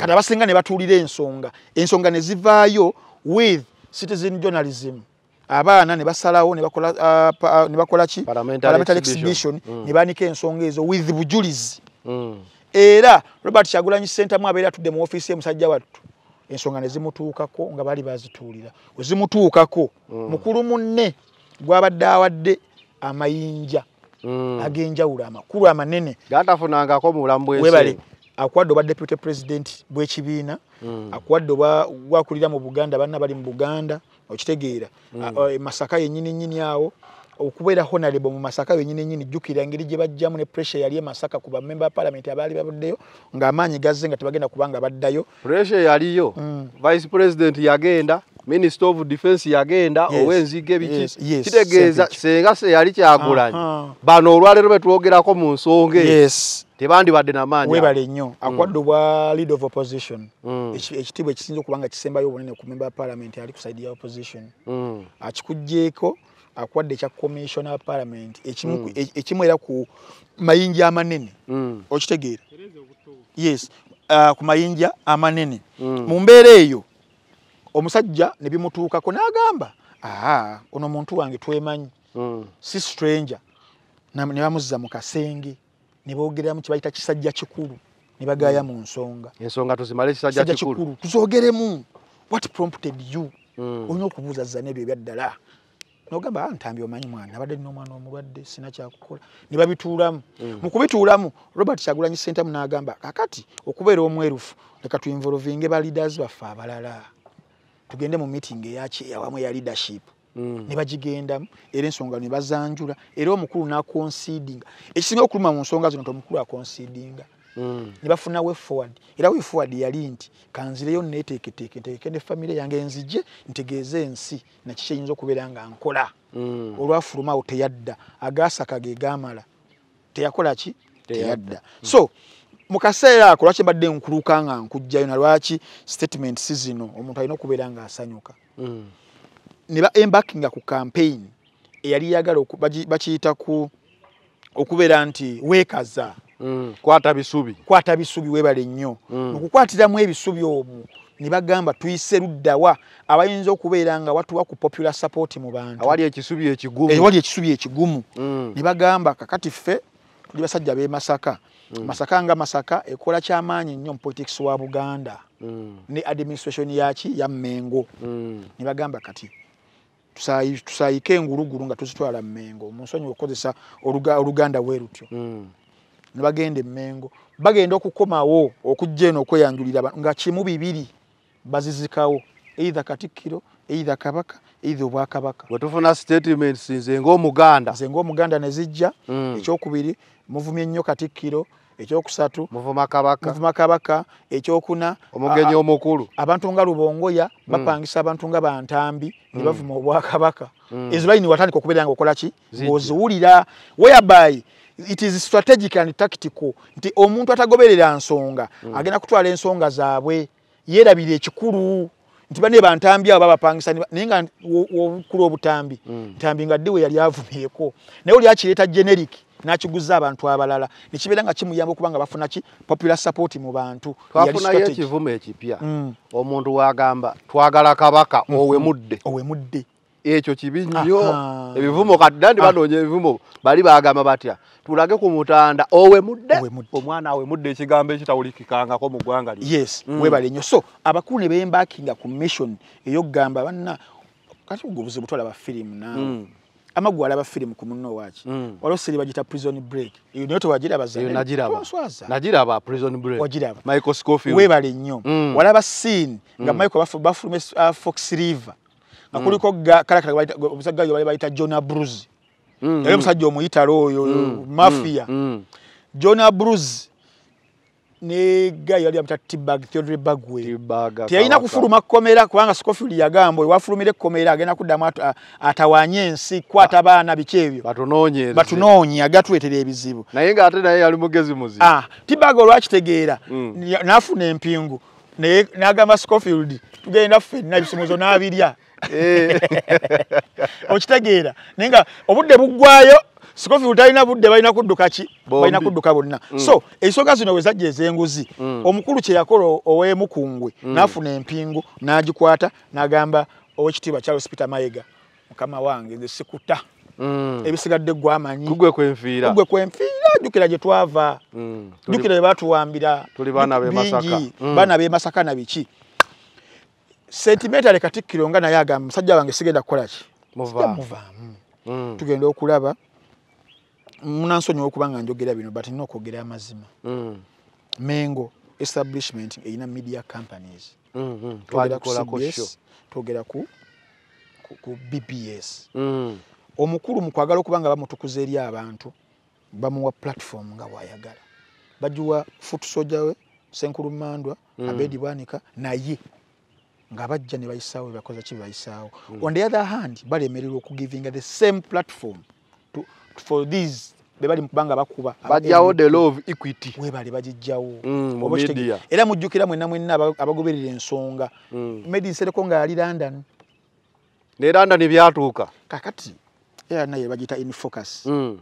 kati abasinga ne batuulira ensonga ensonga ne zivaayo with citizen journalism mm. abaana ne basalawo ne bakola ki parliamentary exhibition mm. ne baanika ensonga ezo with bujulizi mm. era robert kyagulanyi center mu abeera atudde mu ofiisi yemusajja wattu ensonga ne zimutuukako nga baali bazituulira wezimutuukako mm. mukulu munne gwabadde awadde amayinja ag'enjawulo amakulu amanene gatafunangako mubulamubwebale akuwadde oba deputy president bwekibiina akuwadde oba wakulira mu buganda banna bali mu buganda okitegeera mm. masaka yenyini nyini awo okubeera honarebo mu masaka yenyini nyini jukira engeri gye bajjamu ne pressure yali emasaka kuba member parliament abaali babuddeyo ng'amaanyi gazze nga tebagenda kubanga baddayo pressure yaliyo mm. vice president yagenda minisita of defense yagenda yes. owenziga ebiki yes. yes. kitegeeza senga seyali kyagulanyi uh-huh. bano olwaleero betwogerako mu nsonga yes. tebandibadde namaanyi webale nnyo akwadde obwa mm. lead of opposition mm. ekitiibwa ekisinza okuba nga kisembayo obunene ku memba ya paalamenti ali ku side ya opposition mm. akikugjeeko akwadde ekya commissiona wa paalamenti mm. e, ekimu era ku mayinja amanene mm. okitegeera yes uh, ku mayinja amanene mm. mu mm. mbeera eyo omusajja ne bimutuukako n'agamba aa ono omuntu wange twemanyi hmm. si stranger ne bamuzza mu kasenge ne boogeramu kibayita kisajja kikulu ne bagaaya hmm. mu nsonga ensonga tuzimale kisajja kikulu tuzoogeremu what prompted you hmm. olina okubuuza zzana ebyo ebyaddala nogamba ah, ntambi omanyi mwana abadde nina omwana omulwadde sina kyakukola ne babituulamu mu kubituulamu robert kyagulanyi sentemu n'agamba kakati okubeera omwerufu leka tuinvolvinge baliadas baffe abalala tugende mu meeting eyawamu eya leadership mm. ne bagigendamu era ensonga ne bazanjula era omukulu n'aconsidinga ekisinga okuluma mu nsonga zino nti omukulu aconsidinga mm. ne bafuna weforward era weforward yali nti kanzireyo neeteeketeeke nteeke ne famire yange nzije ntegeeze ensi nakiki eyinza okubeera nga nkola mm. olwafulumaawo teyadda agaasaka ge gaamala teyakola ki teyadda so mukaseera ako lwaki mbadde nkuluka nga nkugjayo na lwaki statement si zino omuntu alina okubeera ngaasanyuka hmm. neba embakinga ku campaign eyali yagala bakiyita ku okubeera nti weekaza hmm. kwata bisubi kwata bisubi weebale nnyo okukwatiramu hmm. ebisubi omwo ne bagamba tuyise luddawa abayinza okubeera nga watuwa ku popular support mu bantuawali ekisubi ekigumu eh, ne bagamba kakati ffe tuli basajja be masaka mm. masaka nga masaka ekola kyamaanyi nnyo mupolitics wa buganda mm. ne administration yaki yammengo mm. nebagamba kati tusayike enguruguru nga tuzitwala mumengo munsonyi okukozesa oluganda we rutyo mm. nebagenda emmengo bagenda okukomawo okujja eno okweyanjulira nga kimu bibiri bazizikawo eitha katikkiro eitha kabaka eitha obwakabaka wetufuna statement nze ngaomuganda nze ngaomuganda nezijja mm. ekyokubiri muvumye nnyo katikkiro ekyokusatu muvuma kabaka ekyokuna omugenyi omukulu abantu nga lubongoya mm. bapangisa abantu nga bantambi ne mm. bavuma obwakabaka mm. ezo layini watandika okubeera nga okolaki oziwulira weyabayi it is strategic and tactical nti omuntu atagoberera nsonga agenda kutwala ensonga zaabwe yeerabira ekikulu nti bane bantambi abo babapangisa naye nga wobukulu obutambi ntambi nga ddiwe yali avumyeko naye oliakireeta generic n'akiguza abantu abalala nekibeera nga kimuyamba okuba nga bafuna ki popular support mu bantu twafunayo ekivuma ekipya mm. omuntu wagamba twagala kabaka mm-hmm. owemudde owemudde ekyo kibi nnyo ebivumo kadda ndi ah. banoonya ebivumo bali bagamba batya tulage ku mutanda owemudde omwana awemudde ekigambo ekitawulikikangako mu ggwanga li yes mm. webale nnyo so abakulu ne bembakinga ku mission eyokugamba banna kati ogobuzibutwala bafirimu naawe mm. amagwa alaba firimu ku munno waki mm. walio siriba gita prison break eyo niyo towagira abazaaneagiraba prison breakwebale nnyo mm. walaba sine nga mm. mike bafulume uh, fox river nga kuliko kalakalaomusajjayo bali bayita jona bruze era omusajja omuyitalo oyo mafia jona bruze ne gayo ali amta tibag theodore bagwe tibaga tia ina kufuruma komera kuanga scofield ya gambo wafurumire komera agena kudama atawanyensi kwata bana bichebyo batunonye batunonye agatwetere ebizibu na yinga atena ye ali mugezi muzi ah tibago lwachitegera mm. nafune mpingu ne nagamba scofield tugenda fit na bisumuzo na abiria eh ochitegera nenga obudde bugwayo Scofield talina budde balina kudduka ki? Balina kudduka bonna. Mm. So ensonga zino we zajja ez'enguzi mm. omukulu kye yakola ow'emu ku ngwe mm. n'afuna empingu n'agikwata n'agamba ow'ekitiibwa Charles Peter Mayiga mukama wange nze sikuta mm. ebisigadde ggwe amanyi kugwe kwenfiira kugwe kwenfiira jjukira gye twava mm. jjukira bye baatuwambira bingi mm. baana b'e Masaka na biki sentimeta lekatikkiro nga naye agamba musajja wange sigenda kukola ki muvaamu mm. tugenda okulaba munansonyiwa okuba nga njogera bino but nina okwogera amazima mm. mengo establishment erina media companies mm, mm. twogera ku bbs omukulu mukwagala okuba nga bamutukuza eri abantu bamuwa platform nga wayagala bajuwa futusoja we senkulu mandwa abedi bwanika naye ngabajja nebayisaawo ebakoza ki bebayisaawo on the other hand balemererwa okugivinga the same platform for these bebali mpanga bakuba bajjawo the law of equity we bali bajjawo mm, mu media era mujukira mwe namwe naba abagoberere ensonga mm. medicine konga ali London ne London byatuka kakati era naye bajita in focus mm.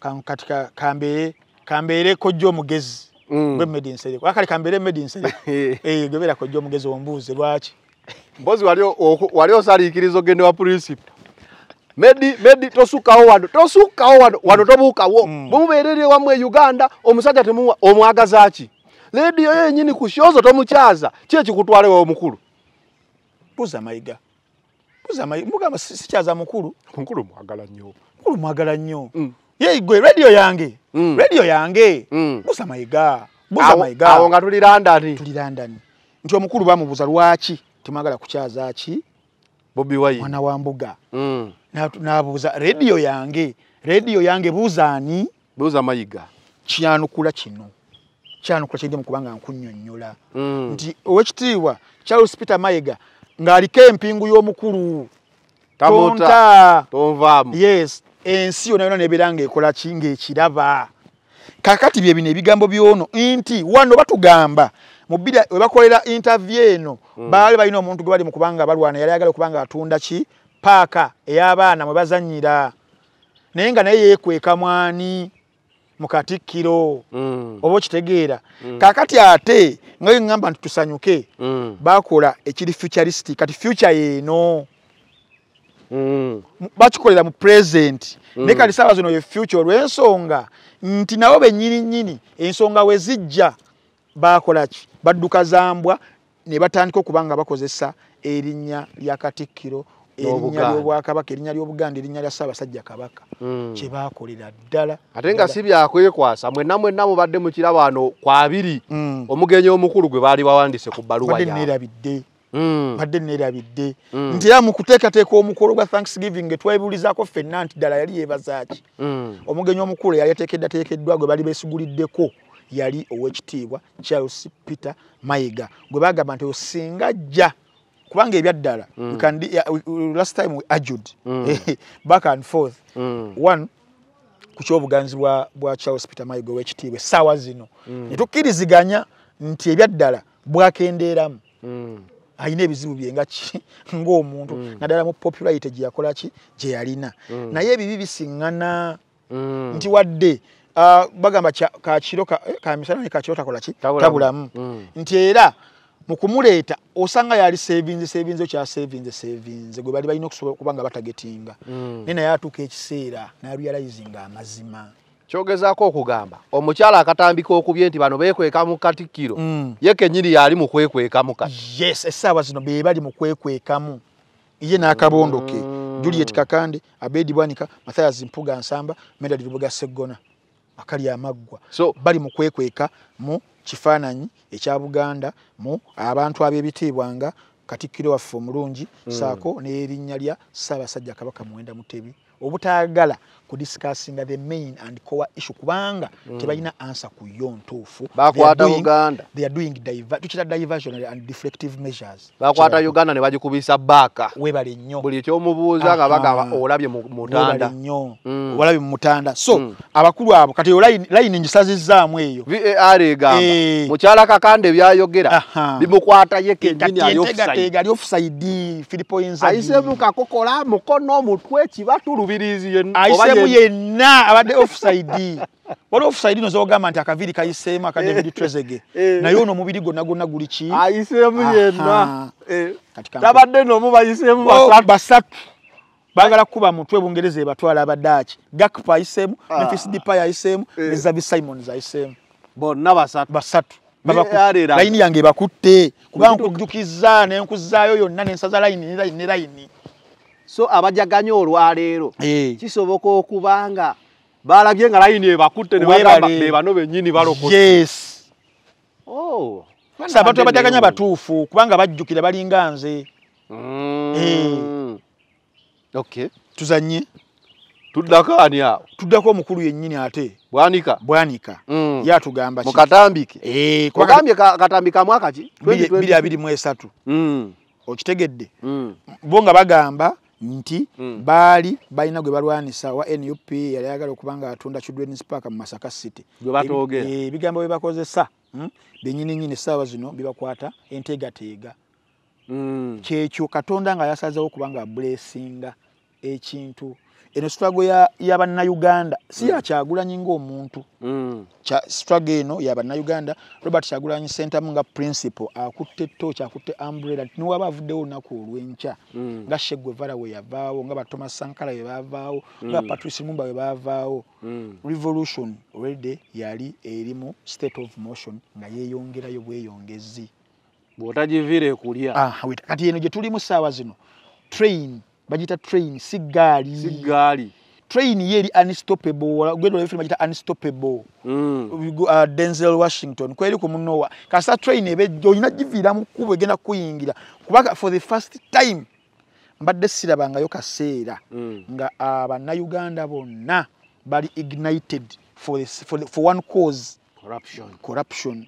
kan katika kambe kambere kojo mugezi mm. we medicine akali kambere medicine eh. eh gobera kojo mugezi ombuze lwachi mbozi walio walio sali ikirizo gende wa principle medi medi tosuka o wano tosuka o wano wano tobuka wo mumubererye mm. wa mwe Uganda omusajja temuwa omwagaza aki radio ye nyini kushozo tomuchaza kye kikutwale wa omukulu buza maiga buza maiga muga sichaza mukulu mukulu mwagala nyo mukulu mwagala nyo mm. ye igwe radio yange mm. radio yange mm. buza maiga buza awo, maiga awo nga tuliranda ni tuliranda ni nti omukulu bamubuza lwachi timwagala kuchaza aki Bobi Wine. Mwana wa mbuga. Mm. Nabuza na radio yange. Radio yange buza ani? Buza mayiga. Kyanukula kino. Kyanukula kye mu kubanga nkunnyonnyola. Mm. Nti owekitiibwa Charles Peter Mayiga ng'aliko empingu y'omukulu. Tabuta. Tonvamu. Yes. Ensi yona yona nebera ng'ekola ki ng'ekiraba. Kakati bye bino ebigambo byono nti wano batugamba mubira webakolera interview eno mm. baali balina omuntu gwe bali mukubanga balwana yali agala okubanga atunda ki paaka ey'abaana mwe bazanyira naye nga naye yeekweka mwani mukatikkiro mm. oba okitegeera mm. kaakati ate nga ŋŋamba nti tusanyuke mm. bakola ekiri futuristic kati future yeeno mm. bakikolera mu present mm. naye hmm. kati saawa zino ye future olw'ensonga nti nabo benyininyini ensonga we zijja bakola ki badduka zambwa ne batandika okubanga bakozesa erinnya lya katikkiro erinnya lyobwakabaka erinnya lyobuganda erinnya lya ssaabasajja kabaka hmm. kyebakolera ddala ate nga si byakwekwasa mwenna mwenna mubadde mukira bano kwabiri hmm. omugenyi omukulu gwe baali bawandise ku bbaluwaerabidde hmm. badde neerabidde nti era mukuteekateeka omukolo gwa thanksgiving twebulizaako ffenna nti ddala yali yebazaaki omugenyi omukulu yali ateekeddateekeddwa gwe bali besuguliddeko yali owekitiibwa charles peter mayiga gwe bagamba nti osinga jja kubanga ebyaddala mm. last time we ajud mm. back and forth mm. one ku kyobuganzi bwa charles peter mayiga owekitiibwa essaawa zino mm. netukkiriziganya nti ebyaddala bwakendeeramu mm. alina ebizibu bye ngaki ngaomuntu mm. naddala mu popularity gyeyakolaki gye yalina mm. naye ebibi bisiŋŋana mm. nti wadde Ah, bagamba kakiro kamisana eh, ne kakiro takola ki tabulamu mm. nti era mukumuleeta osanga yali sevinze sevinze okya sevinze sevinze gwe bali balina okusobola okuba nga batagetinga mm. naye naye atuuka ekiseera nayalyalayizinga amazima kyogezaako okugamba omukyala akatambika okubye nti bano beekweka mu katikkiro mm. ye kenyini yali mukwekwekamu kayes essaawa zino be bali mukwekwekamu ye n'akabondoke juliet kakande abedi bwanika mathayazi mpuga nsamba medadi lubuga seggona akali amaggwa so, bali mu kwekweka mu kifaananyi ekya buganda mu abantu ab'ebitiibwanga katikkiro waffe omulungi mm. saako n'erinnya lya ssaabasajja kabaka muwenda mutebi obutaagala kudiscussinga the main and core issue kubanga mm. tebalina answer ku yo ntuufu bakwata uganda they are doing diver, tukita diversion and deflective measures bakwata uganda ne bagikubisa baka webale nnyo buli ekyomubuuza nga bagaba ah, olabye ah. mutanda nnyo mm. olabye mu mutanda hmm. so mm. abakulu abo kati layini ngisazizzaamu eyo var egamba e. mukyala kakande byayogera bimukwata ye kenyiniyotega lyofusaidi filipo yinzaayisebukakokola mukono omutwe kibatulubirizi mu yenna abadde offside wali offside nosobola okugamba nti akavidi kayiseemu aka eh. david trezege eh. naye ono omubiri gonna gonna guli ki ayiseemu yenna eh. tabadde nomu bayiseemu oh, basatu bagala kukuba mutwe bungereza ebatwala abadaaki gakpa ayiseemu nefis ah. dipay ayiseemu ne zabi simons ayiseemu bonna basatu layini yange ebakutte kubanga nkujjukizza nenkuzzaayo yonna nensaza layini ne layini so abajaganya olwaleero eh. kisoboka okubanga balabye nga layini ebakutte nebano benyini balokoabantu oh, abajaganya batuufu kubanga bajjukire balinga nze mm. eh. tuzanye tuddako ani awo tuddako omukulu yennyini ate bwanika bwanika mm. yatugamba eh, mukatambikeambye katambikamwakaki2 23 mm. okitegedde bo nga bagamba nti mm. baali balina gwe balwanisa wa nup yali ayagala okuba nga atunda children's park mu masaka city ebigambo bye bakozesa hmm? benyininyini essaawa zino bibakwata enteegateega hmm. kyekyo katonda nga yasazeho okuba nga bulesinga ekintu eno sitrago yabannayuganda ya si yakyagulanyi hmm. mm. ngaomuntu mm. sitrago eno yabannayuganda robert kyagulanyi sentamu nga principal akutte toki akutte ambrela niwaba avuddewo olunaku olwenkya mm. nga shegwevara weyavaawo nga batomas sankala webavaawo mm. nga hmm. patrice mumba webavaawo mm. revolution olredy yali eri mu state of motion nga yeyongerayo bweyongezi bwotagivire kulya ah, kati eno gye tulimu saawa zino train bagita train si gaali si gaali train yeeri unstoppable ogenda olabe bagita unstoppable mm. uh, denzel washington kweri ku munowa kasita train ebejja olina giviiramu kkubo egenda kuyingira kubaga for the first time mbadde sirabangayo kaseera mm. nga abannayuganda uh, bonna bali ignited for, this, for, the, for one cause corruption, corruption.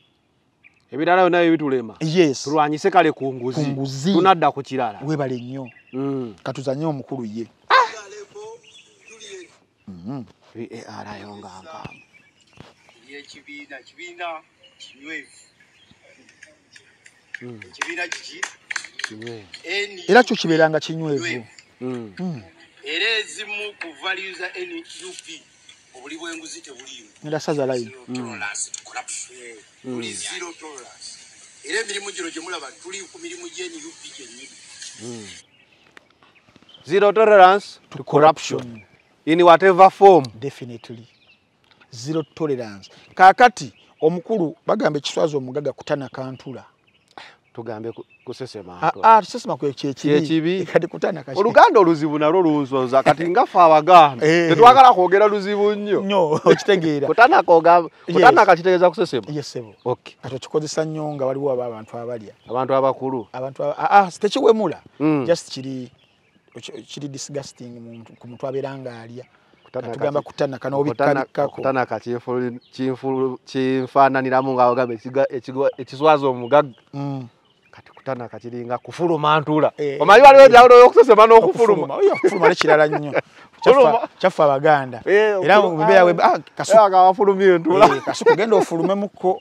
ebirala byonna bibitulema tulwanyise kale ku nguzi tunadda ku kirala webale nnyo mm. katuzanye omukulu ye var mm-hmm. yongamba mm. era kyo kibeera nga kinywevu mm. era ezimu ku valu za nup obuli bwenguzi tebuliiwo mm. mm. era emirimu gino gyemulaba tuli ku mirimu gyenup gyenyini mm. zero tolerance to corruption in whatever form definitely zero tolerance kakati omukulu bagamba ekiswazi omugaga kutanakantula tugambe kusesema ah, ah, tusesema oluganda oluzibu nalwo lunsonza kati ngafe abaganda eh. tetwagala kwogera luzibu nnyokitegeeza kusesematukozesa nnyo nga waliwo aba abantu abalya abantu abakulu ah, tekiwemula hmm. just kiri kiri disgusting ku muntu abeera nga alya tugamba kutanaka nobikkakokinfaananiramu ngaagamba ekiswaza omugagga hmm. kutana kakiringa kufuluma ntula eh, omanyi waliwo enjawulo eh, yokusosema nokufulumakufuluma nekirala nnyo kyaffe abaganda eh, era mubeera ah, kasukugenda ofulumemukko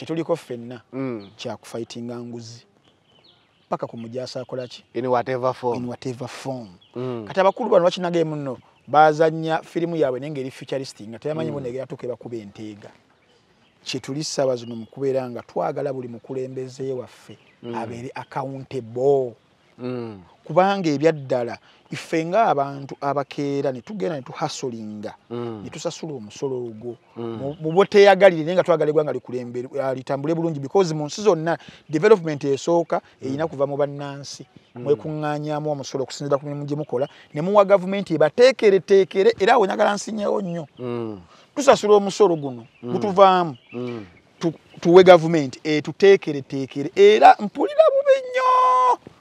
kituliko fenna mm. kya kufightinga nguzi paka ku mujasa akola ki in whatever form in whatever form mm. kati abakulu bano bakinage muno bazanya filimu yaabwe naye ngeri futuristing ate yamanyi mm. bonege atuke bakuba enteega kituli saba zino mukubeera nga twagala buli mukulembeze waffe mm. abeere accountable kubanga ebyaddala ife nga abantu abakeera netugenda netuhasolinga netusasula omusolo ogwo mubweteyagalire naye nga twagala egwanga litambule bulungi because mu nsi zonna development esooka erina kuva mu bannansi mwekuŋŋanyamu omusolo okusinzira ku mirimu gyemukola nemuwa gavumenti ebateekereteekere era awonyagala nsinyewo nnyo tusasula omusolo guno gutuvaamu tuwe gavumenti etuteekereteekere eh, era mpulira bubi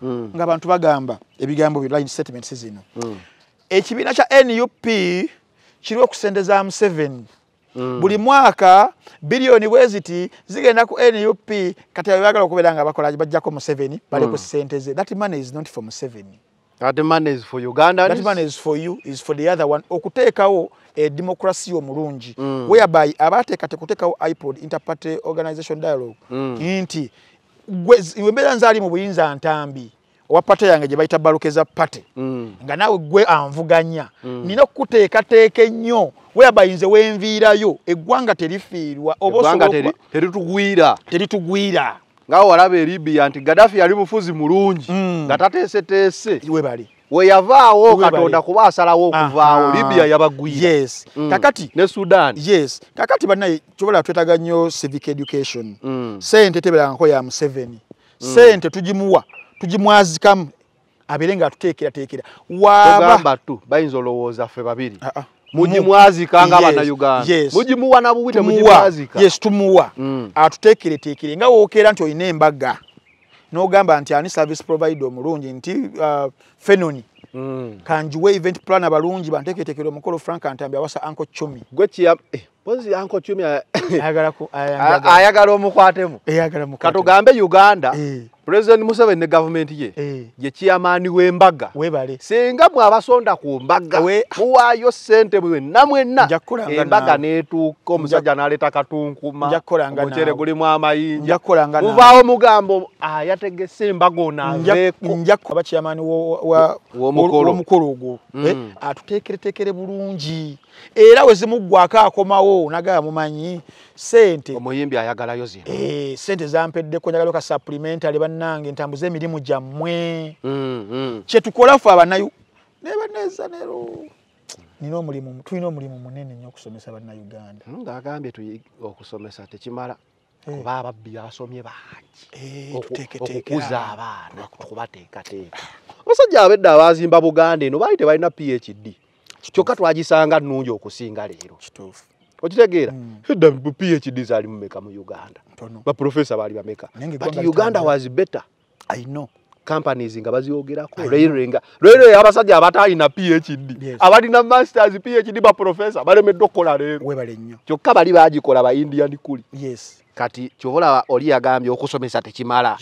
Mm. nga bantu bagamba ebigambo line statements zino mm. ekibiina kya nup kiriwo okusendeza museven mm. buli mwaka biliyoni bweziti zigenda ku nup kati webagala okubeera nga bakola bajjako museveni bale ku sente ze that money is not for museveni okuteekawo edemokrasiya eh, omulungi weyaby abateekatekuteekawo ipod interparty organization dialogue nti gwe mbeera nzaali mu buyinza ntambi owa pate yange gye bayita baluke za pate mm. nga naawe gwe anvuganya mm. nina okukuteekateeka ennyo weabayinze wenviirayo eggwanga terifiirwa obaterituwira teritugwira ngaawe walaba e libiya nti gaddafi yali mufuzi mulungi mm. nga tateeseteese webali weyavaawo katonda kubaasalawo okuvaawo libya yabagwira yes. mm. kakati ne sudan yes. kakati banaye kyobala twetaga nnyo civic education mm. sente tebeeranako ya museveni mm. sente tujimuwa tujimwazikamu abeere nga atuteekerateekera wabamba tu bayinza olowooza ffe babiri uh ah, -uh. Ah. mujimwazika nga abannauganda yes. yes. mujimuwa nabuwitemuwa yes, tumuwa mm. atuteekereteekere ah, nga wookera nti olina embaga n'ogamba nti ani service provide omulungi nti uh, fenoni mm. kanjiwe event plan balungi banteketekere omukolo frank antambi awasa anko kumi gwekiya eh, Kozi anko chumi ayagala ku ayagala omukwatemu. Ayagala mu katugambe Uganda. E. President Museveni ne government ye. E. Ye chiamani we mbaga. We bale. Singa mwa basonda ku mbaga. We huwa yo sente we namwe na. E mbaga ne tu komusaja na leta katunku ma. Njakoranga na. Mchere guli mwa mayi. Njakoranga na. Uvao mugambo ayatege ah, simba gona ve ku. Njakoranga ba chiamani wo wo wo mukoro. Wo mukoro go. Mm. Eh atutekere tekere bulungi. era wezimuggwako akomawo nagaya mumanyi sente omuyimbi ayagalayo zino e, eh, sente zampeddeko njagala ka supplementary bannange ntambuza emirimu gyammwe mm, mm. kyetukola ffe abannayo naye banneza nero tulina omulimu munene nnyo okusomesa bannayuganda mm, agambye okusomesa tekimala eh. kuba ababbi basomye bangi eh, okukuza abaana kubateekateeka abasajja abedde abazimba buganda eno baali tebalina phd kyokka twagisanga nnungi okusinga leero kituufu okitegeera edda hmm. phd zaali mumeka mu uganda baprofesa baali bameka uganda was better i know companies nga baziyogerako railway nga railway abasajja abatalina phd abalina masters phd ba professor balemeddwa okkola leero webale nnyo kyokka bali bagikola ba indian kuli yes kati kyobola oli yagambye okusomesa tekimala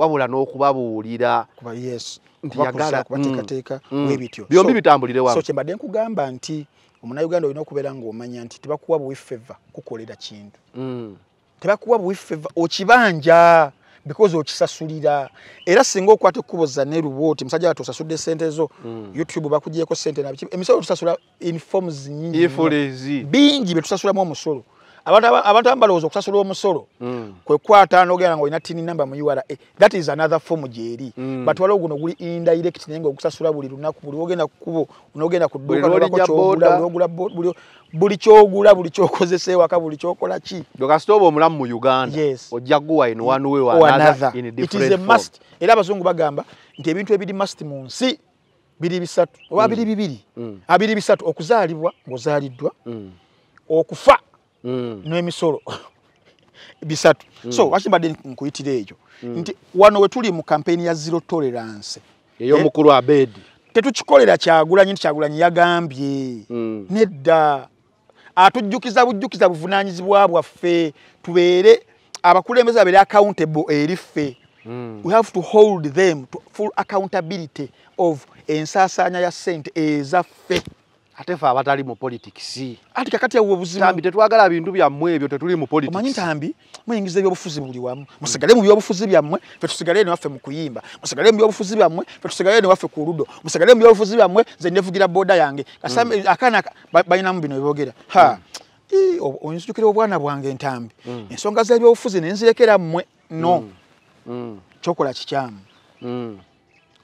wabula n'okubabuulira yes mm. kubateekateeka mm. webityo byombi bitambulire wa kyembadde nkugamba nti omunayuganda olina okubeera ngaomanya nti tebakuwa buwefeva kukolera kintu mm. tebakuwa buwefeva okibanja because okisasulira era singa okwata ekkubuza neruwo ti musajja wate osasudde sente zo mm. youtube bakugyeko sente nabi emisolo tusasula informs nyingi bingi betusasulamu omusolo abantu abalowooza okusasula omusolo mm. kwekwata nogenda nga olina tini namba mu ura that is another form gyeri mm. batwalewo guno guli indirect naye ngaokusasula buli lunaku buli ogenda kukubo nogenda kuddukaogula buli kyogula buli kyokozesa ewaka buli kyokola ki kasite oba omulamu mu uganda ojja guwa in one wayit era abazungu bagamba nti ebintu ebiri mast mu nsi biri bisatu oba mm. biri bibiri abiri bisatu okuzaalibwa ngaozaaliddwa okufa Mm. n'emisolo bisatu mm. so lwaki mbadde nkuyitira ejo mm. nti wano wetuli mu kampeeni ya zero tolerance ey'omukulu eh, abedi tetukikolera kyagulanyi nti kyagulanyi yagambye nedda atujjukiza bujjukiza buvunanyizibwa bwaffe tubeere abakulembeze abeere accountable eriffe we have to hold them to full accountability of ensaasaanya ya sente ezaffe ate ffe abatali mu politikisi ati kakati yawe obuzimu tetwagala bintu byammwe ebyo tetuli mu politikisi omanyi ntambi muyingiza ebyobufuzi buli wamu musigale mu byobufuzi byammwe ffe tusigale ne waffe mu kuyimba musigale mu byobufuzi byammwe ffe tusigale ne waffe ku ludo musigale mu byobufuzi byammwe nze nevugira booda yange kasa mm. akaana balinamu bino ebyogera ha mm. onzijukira obwana bwange ntambi mm. ensonga zebyobufuzi nenzirekera mmwe no kyokola kikyamu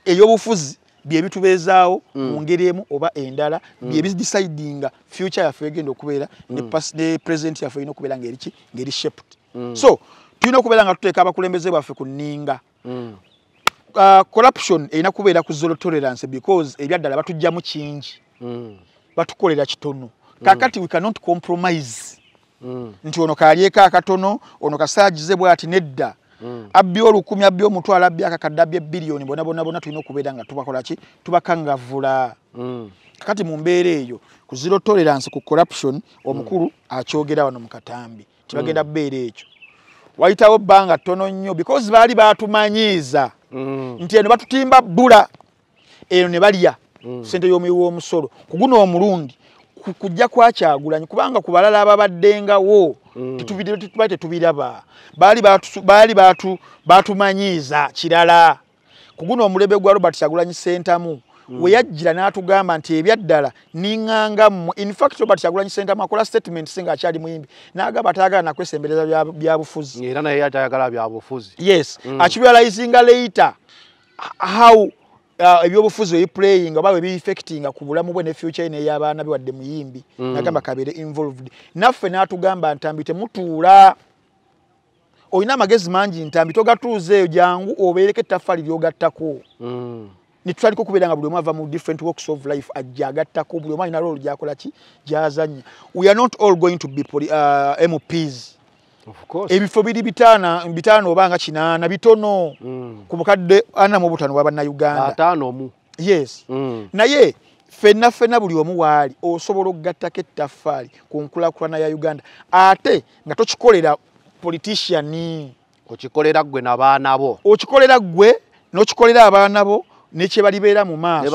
ey'obufuzi byebitubeezaawo mm. mu ngeri emu oba endala mm. byebidisidinga future yaffe egenda okubeera mm. ne present yaffe erina okubeera ngeriki ngeri shaped so tulina okubeera nga tuteeka abakulembeze baffe ku nninga uh, corruption erina kubeera ku zero tolerance because ebyaddala batugjamu kingi batukolera kitono kakati we cannot compromise nti ono kaalyeko akatono ono kasaagize bw ati nedda abbye olukumi abbye omutwalo abbye akakaddabye ebiriyoni bona bona bona tulina okubeera nga tubakola ki tubakangavula kakati mm. mu mbeera eyo ku zero tolerance ku corruption omukulu akyogera wano mu katambi tibagenda mm. kubeera ekyo wayitawo bbanga ttono nnyo because baali baatumanyiiza mm. nti eno batutimba bbula eno ne balya sente y'omuwi w'omusolo ku guno omulundi kujja kwakyagulanyi kubanga ku balala ababaddengawo mm. tetubiraba tetubiraba baali baatumanyiiza kirala ku guno omulembe gwa robert kyagulanyi sentamu mm. we yajjira n'atugamba nti ebyaddala niŋŋangammwe infact robert kyagulanyi sentamu akola statement singa akyali muyimbi n'agamba tayagala nakwesembereza byabufuzi yes mm. akibyalayizinga leita how Ah, ebyobufuzi ebiplayi nga obaba ebiffectinga ku bulamu bwe ne future ine ey'abaana biwadde muyimbi mm. nagamba kabeere involved naffe n'atugamba ntambi temutuula olina amagezi mangi ntambi togatuuzeeyo jangu obeereko ettaffaali lyogattako mm. netutaliko okubeera nga buli omu ava mu different works of life ajja agattako buli omu alina rolo gyakola ki gyazannya we are not all going to be uh, mps mm. ebifo biri bitaana bitaano obanga kinaana bitono mm. ku bukadde ana mu butano bwabannayugandaomu yes mm. naye fenna fenna buli omu waali osobola okugattako ettaffaali ku nkulakulana ya uganda ate nga tokikolera politician okikolera gwe nabaanabo okikolera gwe n'okikolera abaanabo nekyebalibeera mu maaso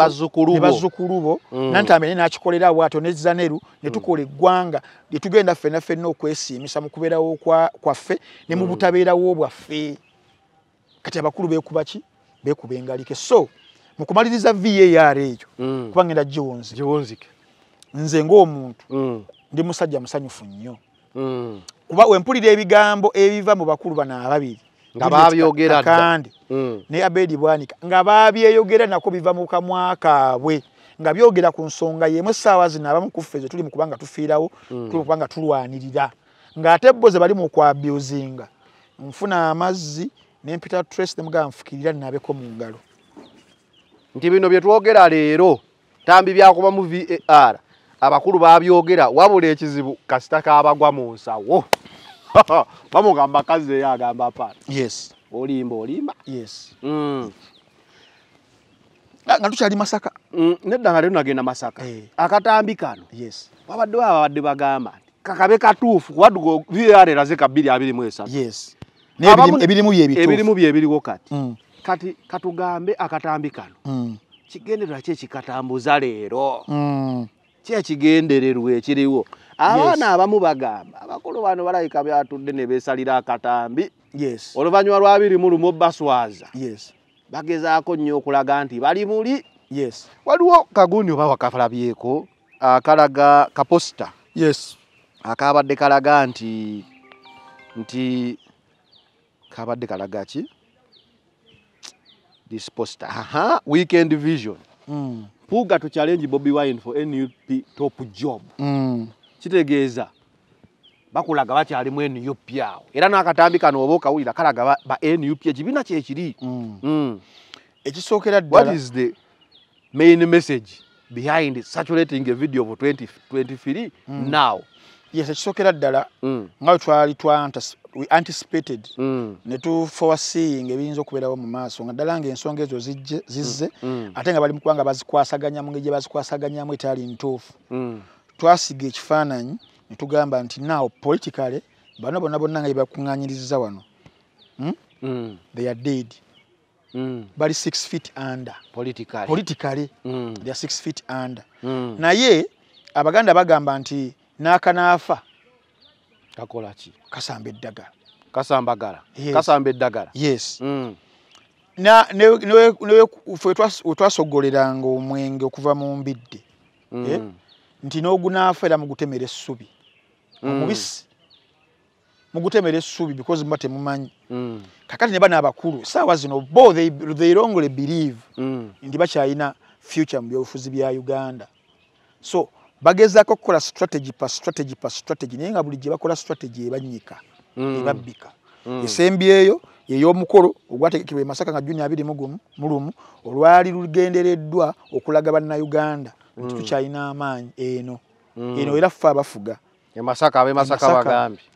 nebazukulubo mm. nantambe ne nakikolera bwato nezzaneru netukola mm. eggwanga lyetugenda ffenna ffenna okwesiimisa mu kubeerawo kwaffe ne mu mm. butabeerawo bwaffe kati abakulu beekuba ki beekuba engalike so mu kumaliriza var ekyo kuba ngenda giwunzike nze ng'omuntu ndi musajja musanyufu nnyo kuba wempulira ebigambo ebiva mu bakulu bano ababiri nga babyogera kandi mm. ne abedi bwanika nga babyeyogera nako biva mu kamwa kaabwe nga byogera ku nsonga yemu saawa zino abamu kuffe ze tuli mukubanga tufiirawo mm. tuli mukubanga tulwanirira ng'ate bo ze bali mu kwabyuzinga nfuna amazzi nempita tres nemugamba nfukirira nnabeko mu ngalo nti bino byetwogera leero tambi byakuba mu var abakulu babyogera wabula ekizibu kasita kabagwa mu nsawo bamugamba kazi eyo agamba paati yes olimba olimba yes hmm. ah, nga tukyali masaka hmm, nedda nga leero nagenda masaka eh. akatambi kano yes wabadde wa babadde bagamba nti kakabe katuufu kuba dugo vr eraze ka bbiri abiri mu esatu yes ebirimu byebiriwo kati hmm. kati katugambe akatambi kano kigenderwa ki ekikatambuza leero kyekigendererwa ekiriwo abaana abamu bagamba abakulu bano balabika byatudde ne beesalira akatambi oluvannyuma lwabiri mu lumu baswaza bagezaako nnyo okulaga nti bali muli waliwo kaguni oba wakalabyeko akalaga kaposita akabadde kalaga nti nti kabadde kalaga ki disposta weekend vision hmm. puuga tu challenge Bobby Wine for NUP top job. Mm. Kitegeeza bakulaga bati ali mu NUP yao. Era nakatambi kano oboka wulira kalaga ba NUP kibina kye kiri. Mm. Mm. Ekisokera What is the main message behind saturating a video for 2023 mm. now? Yes, ekisokera ddala mm. nga twali twa we anticipated mm. ne tu foreseeing ebiyinza okubeerawo mu maaso nga ddala ng'ensonga ezo zizze mm. ate nga bali mukubanga bazikwasaganyamu ngeri gye bazikwasaganyamu etaali ntuufu mm. twasiga ekifaananyi ne tugamba nti naawo politicaly bano bonna bonna nga yebakuŋŋanyiriza wano mm? Mm. they are dead mm. bali six feet under politically, politically mm. they are six feet under mm. naye abaganda bagamba nti n'aka n'afa na kakolaki kasamba eddagala kasambagala yes. kasamba eddagala yes mm. na newetwasogoleranga newe, newe, omwenge okuva mu mbidde mm. eh? nti n'ogunaafa era mugutemera essubi mm. omubisi mm mugutemera essuubi because mba temumanyi mm. kakati neba n'abakulu saawa zino bo they, they longly believe mm. nti bakyalina future mu byobufuzi bya uganda so bagezaako kukola strategy pa strategy pa strategy naye nga bulijjo bakola strategy ebanyika mm. ebabbika mm. esembi eyo ey'omukolo ogwategekebwa emasaka nga juni abiri mulumu olwali lugendereddwa okulaga bannayuganda mm. nti tukyalina amaanyi eno mm. eno era ffe abafuga e e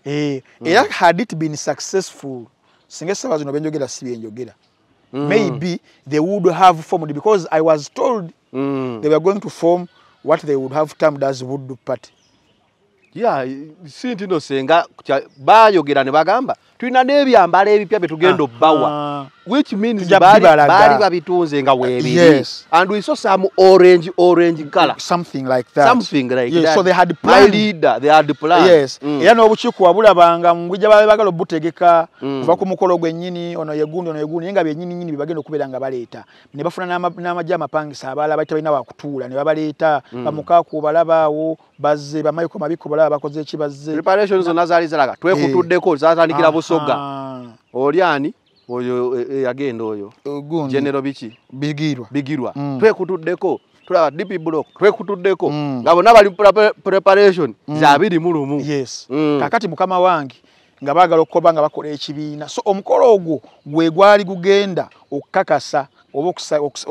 eh, mm. era had it been successful singa esaba zino byenjogera si byenjogera mm. maybe they would have formed because i was told mm. they were going to form what they would have termed as voodoo party. Yeah, si ntino senga bayogera ne bagamba tulina n'ebyambalo ebipya bye tugenda ah. obbawa uh -huh. which means bali bali babitunze nga webiri yes. and we saw some orange orange color something like that something like yes. that so they had planned My leader they had planned yes mm. era n'obukiiko wabulabanga mu bujja babe bagala obutegeka mm. kuva ku mukolo gwennyini ono yegundi ono yegundi naye nga byennyini nyini bye nga baleeta ne bafuna n'amagye amapangisa abalala baita balina wakutuula ne babaleeta mm. bamukaako balabaawo bazze bamayiko mabiko balaba bakoze eki bazze preparations zonna zaali zalaga twekutuddeko eh. zatandikira busoga oli ani oyo yagenda e, e, oyo genero biki bigirwa bigirwa mm. twekutuddeko tulaba dp block twekutuddeko mm. nga bonna bali preparation mm. za biri mu lumu yes kakati mukama wange nga baagala okukoba nga bakola ekibiina so omukolo ogwo gwe gwali gugenda okukakasa oba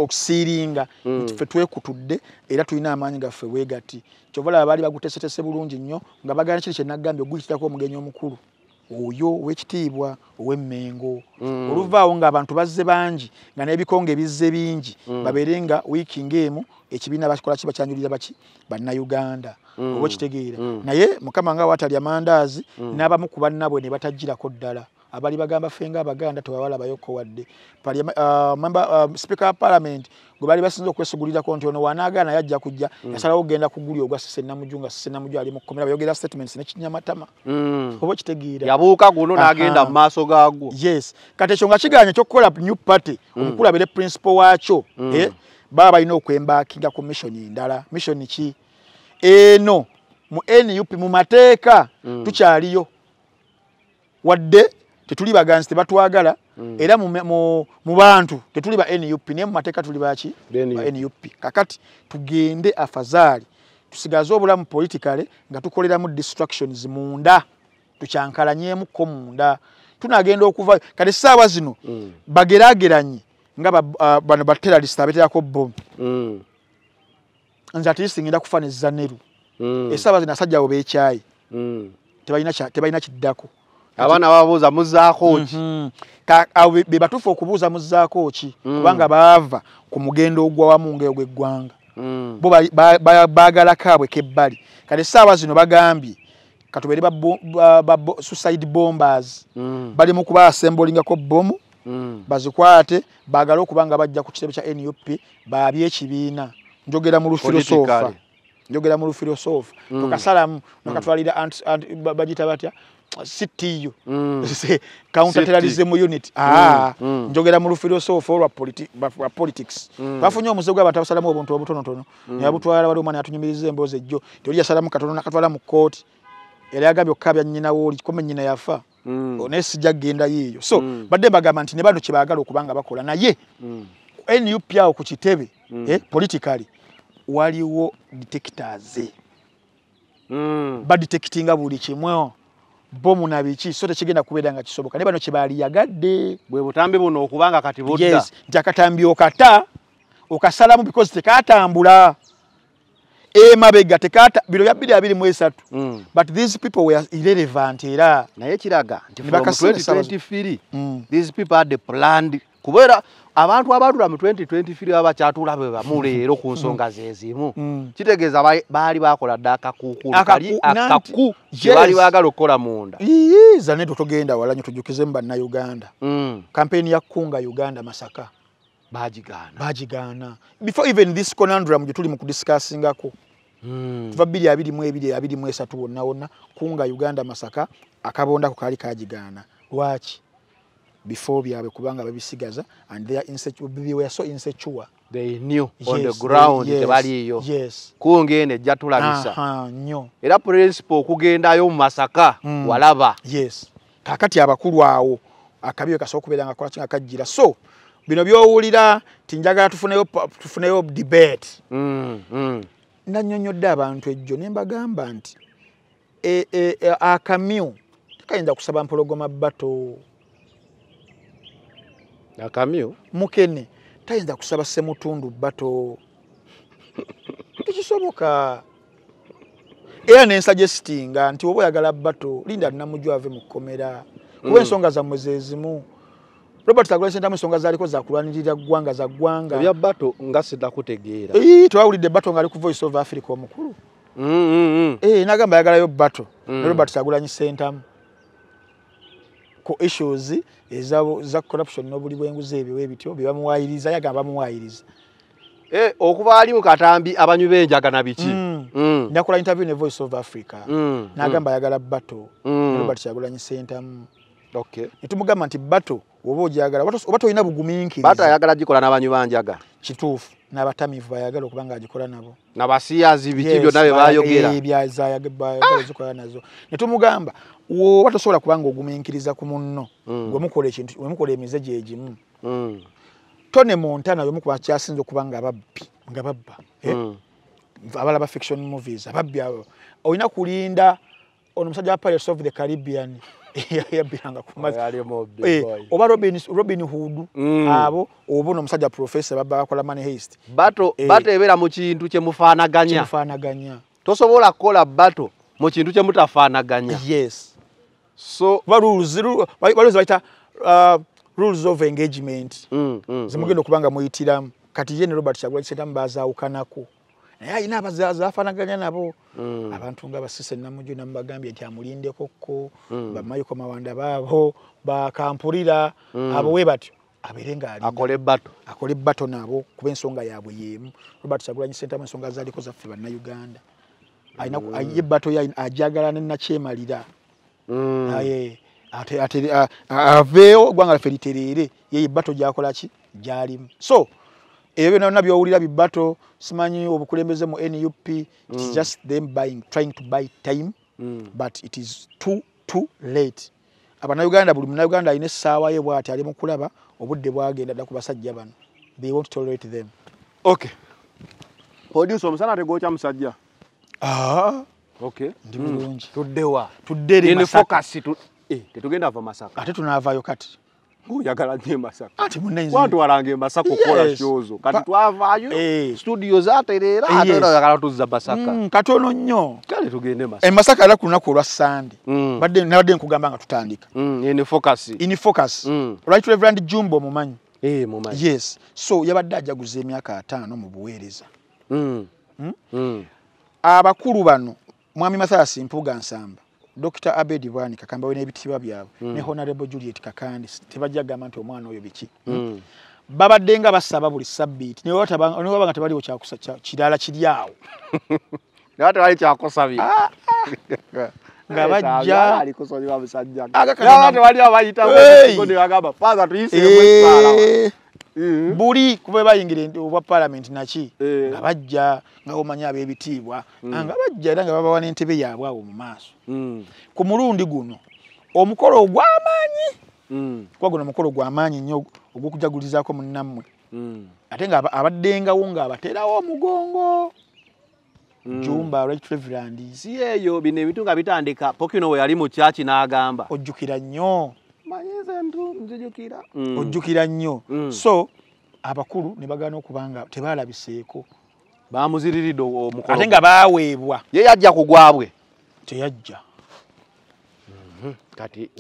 okusiiringa ntife twekutudde era tulina amaanyi gaffe wegati kyova laba baali baguteseteese bulungi nnyo nga bagana kiri kyenagambye ogwikirako omugenyi omukulu oyo owekitiibwa owemmengo mm. oluvaawo ngaabantu bazze bangi nga nebikonga ebizze bingi mm. babeere nga wiiki ngaemu ekibiina bakikola ki bakyanjulira baki bannayuganda mm. oba okitegeera mm. naye mukama nga watalya mandaazi mm. n'abamu ku bannabwe ne batajjirako ddala abali bagamba fenga abaganda tewawala bayoko wadde uh, memba uh, speaker parliament gwe bali basinze okwesugulirako nti ono wanaagaana yajja kujja mm. yasalawo ogenda kuguli ogwa sisenamuju nga sisenamuju ali mukomera bayogera statements nekinyamatama mm. oba okitegeera yabuuka guno n'agenda mu maaso gaagwo yes kati ekyo nga kiganyo kyokukola new party mm. omukulu abeire principal waakyo eh, baba balina okwembakinga ku mission endala mission ki eno mu nup mu mateeka tukyaliyo wadde tetuli bagansi tebatwagala mm. era mu bantu tetuli ba nup naye mu mateeka tuli baki nup kakati tugende afazaali tusigaze obulamu politikale nga tukoleramu distractions munda tukyankalanyemuko munda tunagenda okuvayo kati saawa zino mm. bageraageranye nga bano baterarist abeterako bomu mm. nze atlist ngenda kufa nezzaneru esaawa zino asajjawo bekyayi tebalina kiddako abaana babuuza muzaako ki mhm. be batuufu okubuuza muzaako ki mm. kubanga baava ku mugendo ogwa wamu ngeyo gweggwanga mm. bo baagala kaabwe kebbali kati essaawa zino bagambye katubeere suicide bombers mm. balimu kubaasembolingako bbomu bazikwate baagale okubanga bajja ku kitebe kya nup baabye ekibiina njogera mu lufirosofa njogera mu lufirosofa tokasalamu nokatwalira bagita batya CTU mm. counterterrorism unit mm. ah mm. njogera mu rufiro so for our politics bafunya omuze gwa batasala mu bontu obutono tono ya butwala wali mwana atunyimirize emboze jjo tuli ya salamu katono nakatwala mu court era gabi okabya nnyina wo likome nnyina yafa onesi jagenda yiyo so bade bagamba nti nebano kibagala okubanga bakola naye NUP yao kuchitebe eh politically waliwo detectors Mm. Ba detectinga buli kimweo. bomu na biki so tekigenda kubeera nga kisoboka naye bano kye baaliyagadde bwe butambi buno okubanga kati bodda nti akatambi okata okasalamu because tekatambula emabega eh, tekata biro bya bbiri abiri mu esatu mm. but these people were irrelevant era naye kiraga nti from 2023 mm. these people had planned kubeera abantu abatula mu 2023 abakyatula be bamuleero ku nsonga zezimu mm. kitegeeza baali bakola dda akakukulakaku gyebaali baagala okukola munda zane tutogenda walanyi tujukize mubannayuganda mm. kampeeni ya kunga uganda masaka bagigaana bagigaana before even this conandrum gye tuli mu kudisikasingako mm. tuva 2223 wonna wonna kunga uganda masaka akabondako kaali kagigaana lwaki before byabwe kubanga babisigaza and they are they were so insecure they knew yes, on the ground tebaliyo yes, yes. kungene jatulabisa uh -huh, nyo era principle okugendayo mu masaka mm. walaba yes kakati abakulu awo akabiwe kasoka kubeeranga kola kinga kajira so bino byowulira tinjagala tufuneyo tufuneyo debate mm, mm. nanyonyodde abantu ejjo ne mbagamba nti e, e, e, akamyu tekayinza kusaba mpologoma battle akamyu mukene tayinza kusaba semutundu bato tikisoboka era nensagestinga nti oba oyagala bato linda namujo ave mu kkomera kuba mm. ensonga zammwe zezimu robert agolesentamu ensonga zaliko zakulwanirira ggwanga za ggwanga ebya bato nga sinakutegeera tewawulidde bato ngaali ku voice of africa omukulu mm, mm, nagamba yagalayo bato ne robert agulanyi sentamu ku issues ezabo za corruption n'obuli bw'enguzi ebyo ebityo bye bamuwaayiriza yagamba bamuwaayiriza Eh, okuba ali mu katambi abanywi b'enjaga na biki mm. Mm. nakola interview ne voice of africa mm. n'agamba ayagala bato robert kyagulanyi sentamu netumugamba nti bato oba ojagala bato olina bugumiinkiri bato ayagala gikola n'abanywi banjaga kituufu n'abatamiivu bayagala okuba ngaagikola nabo nabasiyazi biki byonna be bayogerabyazayagbaaokola eh, ah! nazo ne tumugamba woba tosobola kubanga ogumenkiriza ku munno mm. gwemukola ekintu wemukola emize gye gimu mm. tone montana yomukuba kyasinza okuba nga ababbi nga babba eh? mm. abala ba fiction movies ababbi abo olina kulinda ono omusajja wa pirates of the caribbean yabiranga ku mazzi eh, oba robin, robin hood mm. abo obuno omusajja professor baba bakola money hast bato e. bato eh, ebeera mu kintu kyemufaanaganya tosobola kukola bato mu kintu kyemutafaanaganya yes so baluzi baita uh, rules of engagement mm, mm, zimugenda mm. okuba nga muyitiramu kati ye ne robert kyagula kiseetamu baazaawukanako naye alina abazaafanaganya nabo mm. abantu nga basise namuju namubagambye nti amulindekokko mm. bamayiko mawanda baabo bakampulira mm. abo we batyo abeerengaakole ebato nabo kuba ensonga yaabwe yemu robert kyagulanyi sentamu ensonga zaaliko zaffe bannayuganda ebato ajagala nenakyemalira aye aveewo eggwanga lafe litereere yeye ebato gyakolaki gyalimu so ebyo byona byona byowulira bibato simanyi obukulembeze mu nup its mm. just them buying, trying to buy time mm. but it is too, too late abanauganda buli munauganda alina essaawa ye bwati ali mukulaba obudde bwagenda dda ku basajja bano they won't tolerate them okay produce omusana ategookya musajja ah. ndi mulungi mm. eh, tetugenda ava masaka ate tunaavayo kati nguyagala nnyo emasaka anti munnaize watwalanga emasaka okukola kyozo kati twavaayo eh. situdiyo zaterera eh, atenayagala tuzza masaka mm, katono nnyo kale tugende masaka emasaka eh, era ku lunaku olwa sande mm. badde nabadde nkugamba nga tutandika enifocus mm, enifocus right reverend jumbo mumanyi yes so yabadde ajaguza emyaka ataano mu buweereza hmm? abakulu bano mwami masayasi mpuga nsamba dokita abedi bwanika kambawe n'ebitiibwa byabwe mm. ne honarebo juliet kakandi tebajja gamba nti omwana oyo biki mm. babadde nga basaba buli sabbiiti nebaba nga tebaliwo kirala kiri awo nga bajjaaa Mm-hmm. buli kuba bayingira obwa parliament naki eh. nga bajja nga bomanyi ab'ebitiibwa mm. ah, nga bajja era nga babawa n'entebe yaabwe awo mu maaso mm. ku mulundi guno omukolo ogw'amaanyi mm. kuba guno omukolo gw'amaanyi nnyo ogw'okujagulizaako munnammwe ate ngaabaddengawo ng'abateerawo omugongo jumba olwaki tulevirandi si eyo bino ebintu nga bitandika pokino we yali mu kyaki n'agamba ojjukira nnyo mmanyinze nzijukira mm. ojjukira nnyo mm. so abakulu ne bagaana okuba nga tebalabiseeko bamuziriridde ate nga baweebwa ye yajja ku gwabwe teyajja mhm. kati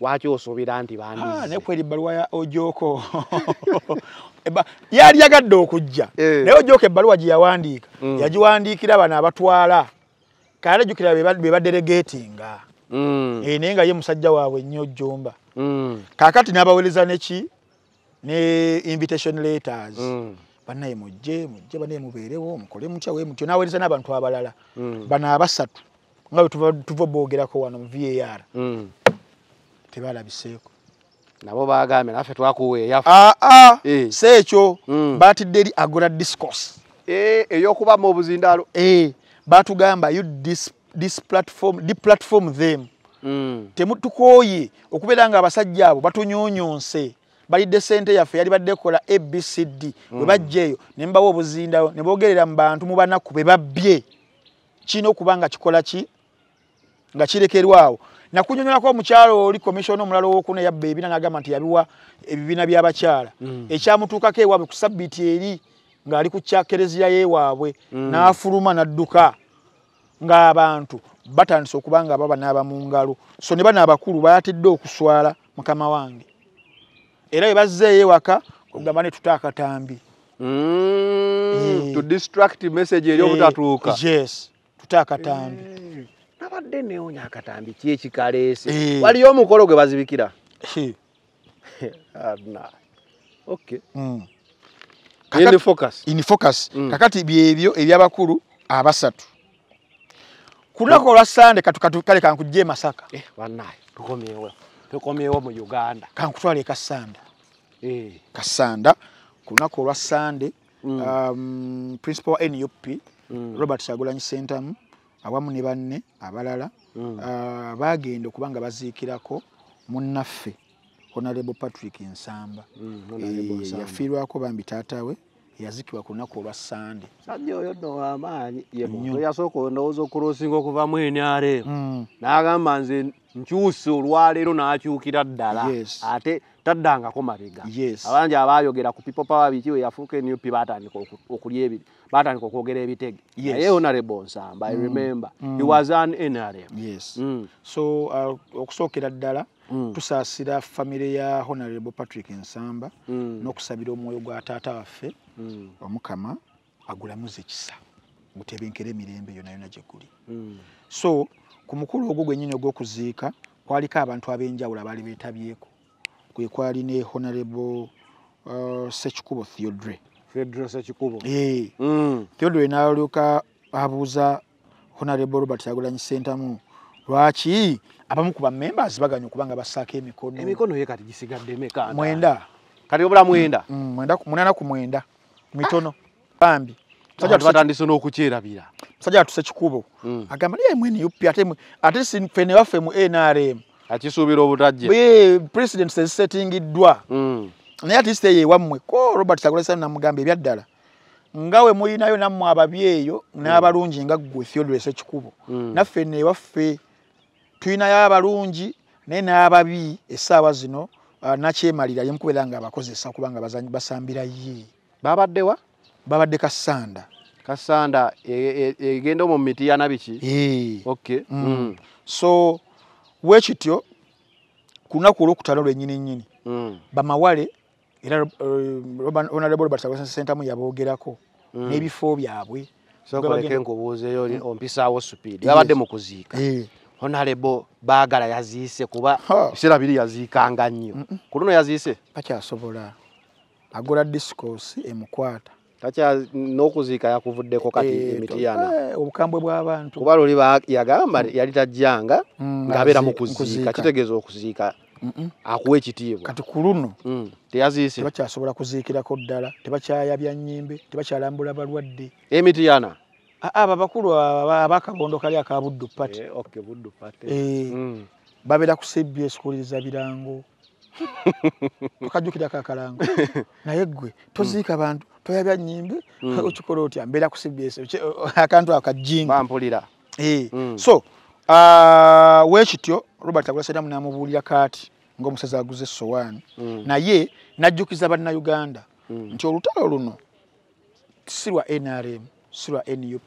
waki osuubira nti bannekweri ah, ebbaluwa ya ojoko yali yagadde okujja eh. naye ojoko ebbaluwa gye yawandiika mm. yagiwandiikira bano abatwala kale jukira be baderegetinga eh, naye nga ye musajja waabwe nnyo ojjumba Mm. kakati nabaweleza neki ne invitation letters mm. banaye mujje mujje banaye mubeerewo mukole mutya we mutyo naweereza n'abantu abalala mm. bana abasatu nga betuva boogerako wano mu var tebalabiseeko nabo bagambye naffe twakuweeyafa ah, ah, eh. si ekyo batidde eri agora discourse eh, eyokubamu obuzindaalo eh, batugamba you this platform, platform them mm. Mm. temutukooye okubeera nga abasajja abo batunyonyonse balidde sente yaffe yali badde kola abcd bwe mm. bajja eyo ne mbawa obuzindao ne boogerera mu bantu mu banaku be babbye kiina okuba nga kikola ki nga kirekerwawo nakunyonyolako omukyalo oli komisyona omulala owokuna yabba ebina nagamba nti yabiwa ebibiina byabakyala mm. ekyamutuukako ewaabwe ku sabbiiti eri ng'ali ku kyakereziya yeewaabwe n'afuluma n'adduka ng'abantu batandise okuba nga babanaaba mu ngalo so ne bano abakulu bayatidde okuswala mukama wange era bwe bazzeeyo ewaka kugamba ne tuta akatambi tuta akatambi nabadde neonya akatambi ki ekikaleese eh. waliyo omukolo gwe bazibikira ah, mm. mm. kakati byebyo ebyabakulu abasatu kulako lwa sande katukatukale kankuje masaka eh banaye tukomyewo tukomyewo mu Uganda kankutwale kasanda eh kasanda kunako lwa sande mm. um principal NUP mm. Robert Sagulanyi Center awamu ne banne abalala mm. uh, bagenda kubanga bazikirako munnaffe honorable Patrick Nsamba mm, honorable e, Nsamba yafirwako bambi tatawe yazikiwa ku lunaku olwa sande sajja oyo no wamaanyi yeyasooka ndowooza okulosinga okuva mu enare hmm. n'agamba nze nkyuse olwaleero n'akyukira ddala ate taddangako mabega abangi abayogera ku pipopawa biki weyafuuka enupi batandika okulya ebiri batandika okwogera ebitege naye honorable nsamba i mm. remember he mm. was an nrm yes mm. so uh, okusookera ddala tusaasira famire ya honorable patrick nsamba n'okusabira omwoyo gwa taata waffe omukama agulamuza ekisa mutebenkere emirembe yona yona gyeguli so ku mukulu ogwo gwennyini ogw'okuziika kwaliko abantu ab'enjawulo abaali beetabyeko kwe kwali ne honorable uh, sekikubo theodre kedrosakikubo eh, mm. tyo lwe naolyoka abuuza honorable robert yagulanyi sentamu lwaki abamu ku bamembers baganya okuba nga basaako emikono emikono ye kati gisigadde meka mwenda kati obula mwenda mm, mm, munana ku mwenda mitono ah! bambi batandise n'okukyerabira musajja atuse kikubo agamba naye mwene up ate ffe newaffe mu nrm akisuubira obutajja president ezisettingiddwa naye ati siteeyo ewammwe ko robert kyagulansami namugamba ebyaddala ngawe mulinayo nammwe ababi eyo mm. n'abalungi nga ggwe thiodoresi ekikubo mm. naffe neewaffe tulinayo abalungi naye n'ababi essaawa zino uh, nakyemalira yemukubeera nga abakozesa kubanga basambira ye babaddewa babadde kasanda kasanda e, e, e, egenda omu miti yanabiki ok mm. so bwekityo ku lunaku olwokutano lwennyini nnyini bamawale era eh, honorable robert sagosa center mu yabogerako mm. n'ebifo byabwe sokoleke nkubuuzeyo mm. ompisaawo supiidi babadde mu kuziika eh. honorable baagala yaziise kuba biseera biri yaziikanga nnyo ku luno yaziise takyasobola agula discoursi emukwata n'okuziika yakuvuddeko kati eh, emitiyana obukambwe bw'abantu kuba luli yagamba yali tajjanga mm, ng'abeera mu kuziika kitegeeza okuziika akuwa ekitiibwa kati kuluno mm. teyaziise tebakyasobola kuziikirako ddala tebakyayabya nnyimbe tebakyalambula balwadde emiti yana babakulu abakabondo kali akabuddupati eh, eh, mm. babeera ku cbi esikuliriza birango tukajjukira kakalango naye gwe toziika mm. bantu toyabya nnyimbe okikola otya mbeera ku cbs akantu akajjingi eh, so Ah, we kityo Robert agula sadamu na mubuli ya kati ngo musaza aguze sowani mm. na ye najukiza bana Uganda mm. nti olutalo luno sirwa NRM sirwa NUP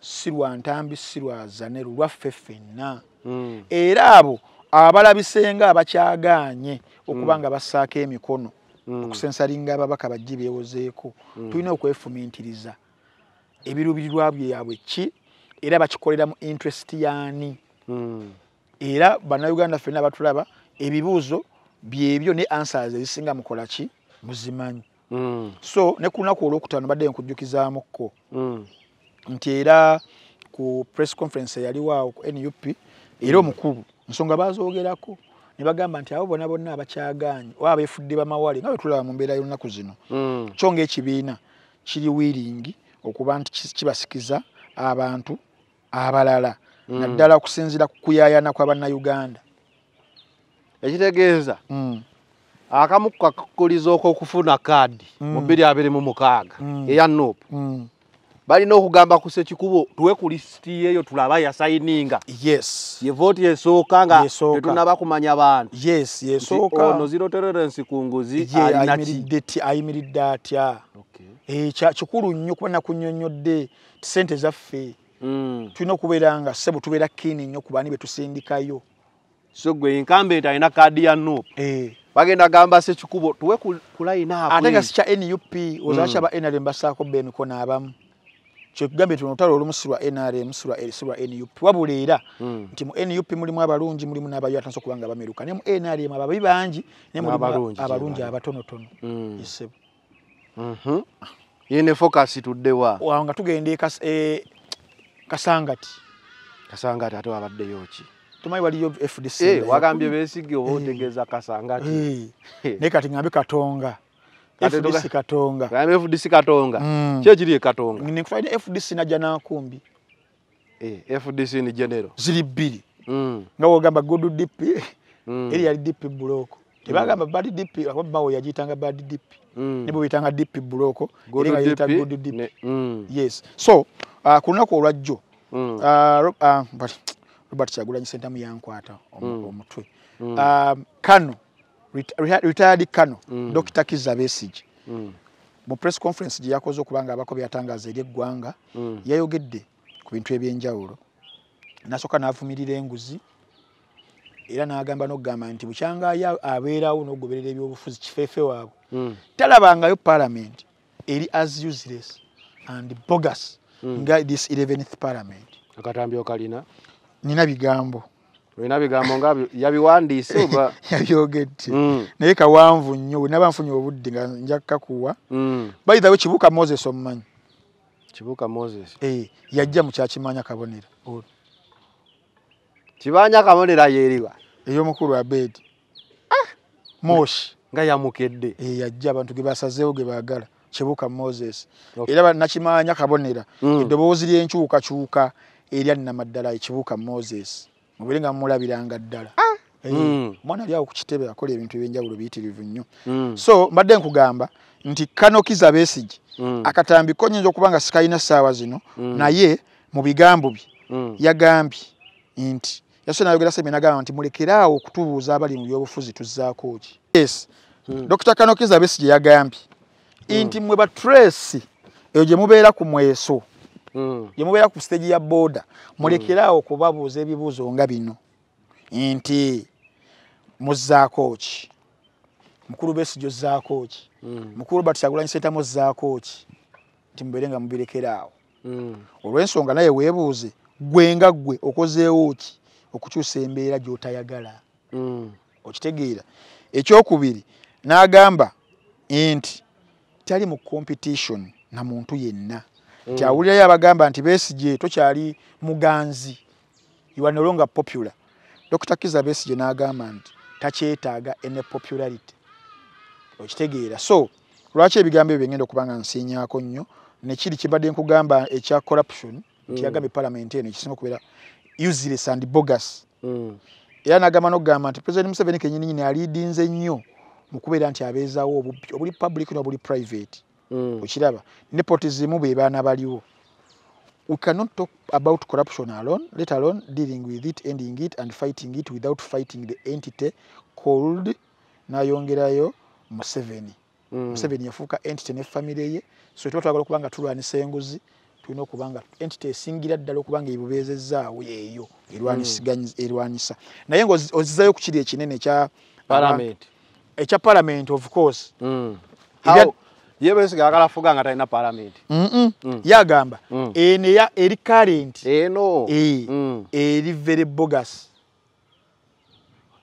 sirwa ntambi sirwa zaneru lwa fefena mm. era abo abalabisenga abakyaganye okubanga hmm. mm. basaka emikono mm. okusensalinga ababaka bajibye ozeeko mm. tuina okwefumintiriza ebirubirirwa byabwe ki era bakikolera mu interest yaani hmm. era bannayuganda ffenna abatulaba ebibuuzo byebyo ne ansers ezisinga mukola ki muzimanyi hmm. so ne ku lunaku olwokutaano badde nkujjukizaamukko hmm. nti era ku press conference eyaliwoawo ku nup era omukulu nsonga bazoogerako nebagamba nti abo bona bonna abakyagaanyi oba abefudde bamawale nga betulaba mu mbeera y'olunaku zino kyo ngaekibiina kiri wiringi okuba nti kibasikiza abantu abalala mm. naddala kusinzira kukuyayana kwabannayuganda ekitegeeza mm. akamukakkulizo okokufuna kaadi mm. mu biri abiri mu mukaaga eya nopu balina okugamba ku sekikubo tuwe ku lisiti yeeyo tulaba yasayininga yes yevooti esooka nga tetunaba kumanya abantu yes yesooka ono zeroterorensi ku nguzi alinaki ayimiridde atya eh, kikulu nnyo kuba nakunyonyodde ti sente zaffe mm. tulina okubeera nga sebo tubeera kini nnyo ku bani betusindikayo so gwe enkamba et alina kaadi ya nop eh. bagenda gamba sekikubo tuwe kulainaate nga sikya nup ozakyaba mm. nrm basaako ba emikono abamu kyekugambye ti notalo olumusirwa nrm sirwa sirwa nup wabula era mm. nti mu nup mulimu abalungi mulimu nabayo atansa okuba nga bameruka ne mu nrm ababi bangi ne abalungi abatonotono mm. esebo mm -hmm. yene focasi tuddewa nga tugenda e e kasangati kasangati ate wabaddeyoki tumanyi waliyo fdc hey, eh, wagambye besige oba eh. otegeeza hey. kasangati hey. Eh. hey. naye kati ngambe katonga fdc katonga kyekiri katonga hmm. e nikutwalira fdc najja nakumbi fdc ni genero ziri bbiri hmm. nga wogamba good dip hmm. eri yali dip bulooko tebagamba bad dip abamawe yagiyitanga bad dip nibwe bitanga dip bulooko eri nga yita good dip yes so Ah, kulunaku olwajjo hmm. ah, ah, robert kyagulanyi sentamu yankwata hmm. omutwe hmm. kano retired kano dokita kiza besigi mu press conference gyeyakoze okubanga abakobe yatangaza eri eggwanga yayogedde ku bintu ebyenjawulo nasooka naavumirira enguzi era nagamba nokugamba nti bukyangayo abeerawo nokugoberera ebyobufuzi kifeefe waabwe talabangayo parliament eri as useless and bogus mm. nga this 11th parliament akatambyo kalina nina bigambo nina bigambo nga yabiwandise oba yabiyogete mm. naye kawanvu nnyo nabanfunye obudde nga njakka kuwa mm. by the way kibuka moses omumanyi kibuka moses eh yajja mu kyakimanya kabonera kibanya kabonera yeriwa eyomukulu abedi ah moshi nga yamukedde eh yajja abantu ge basazeewo ge baagala kibuka moses okay. era nakimanya kabonera mm. eddoboozi lyenkyuka kyuka erya nama ddala ekibuka moses mubere nga mulabiranga ddala ah. hey. mm. mwana ali awo ku kitebe akola ebintu ebyenjawulo biyitirivu nnyo mm. so mbadde nkugamba nti kanokiza besigi mm. akatambi konyinza okuba nga sikalina saawa zino mm. naye mu bigambo bye mm. yagambye nti yasula nayogera sebe nagamba nti mulekeraawo okutubuuza abali mu byobufuzi tuzzaako ki yes mm. dokita kanokiza besigi yagambye inti mwe ba trace eyo gye mubeera ku mweso mm. gye mubeera ku stage ya boda mulekeraawo mm. kubabuuza ebibuuzo nga bino inti muzzaako ki mukulu besijo zzaako ki mm. mukulu batisagulanyi seeta muzzaako ki nti mubeere nga mubirekeraawo mm. olw'ensonga naye weebuuze gwenga gwe okozeewo ki okukyusa embeera gy'otayagala mm. okitegeera ekyokubiri n'agamba nti tali mu competition na muntu yenna mm. ti awulirayo abagamba nti besigye tokyali muganzi iwanolonga popular dr kiza besigye n'agamba nti takyetaaga ene popularity okitegeera so lwaki ebigambo ebyo byengenda okuba nga nsinyaako nnyo nekiri kibadde nkugamba ekya corruption nti mm. yagambye mm. palamenti eno ekisinga okubeera useless and bogus mm. era n'agamba n'okugamba nti president museveni kenyininyini alidinze nnyo mukubeera nti abeezaawo obubbi obuli public nobuli private mm. okiraba nepotism bebaana baliwo we cannot talk about corruption alone let alone dealing with it ending it and fighting it without fighting the entity called nayongerayo museveni mm. museveni yafuuka entity nefamily ye so tuba twagala okuba nga tulwanisa enguzi tulina okuba nga entity esingira ddala okuba nga ebubeezezaawo yeeyo mm. erwanisa naye ngaozizayo ku kiri ekinene kya ekya parliament of course mm. ye basically agala fuga nga talina parliament mm. yagamba mm. eno eri current eno eh, eri very bogus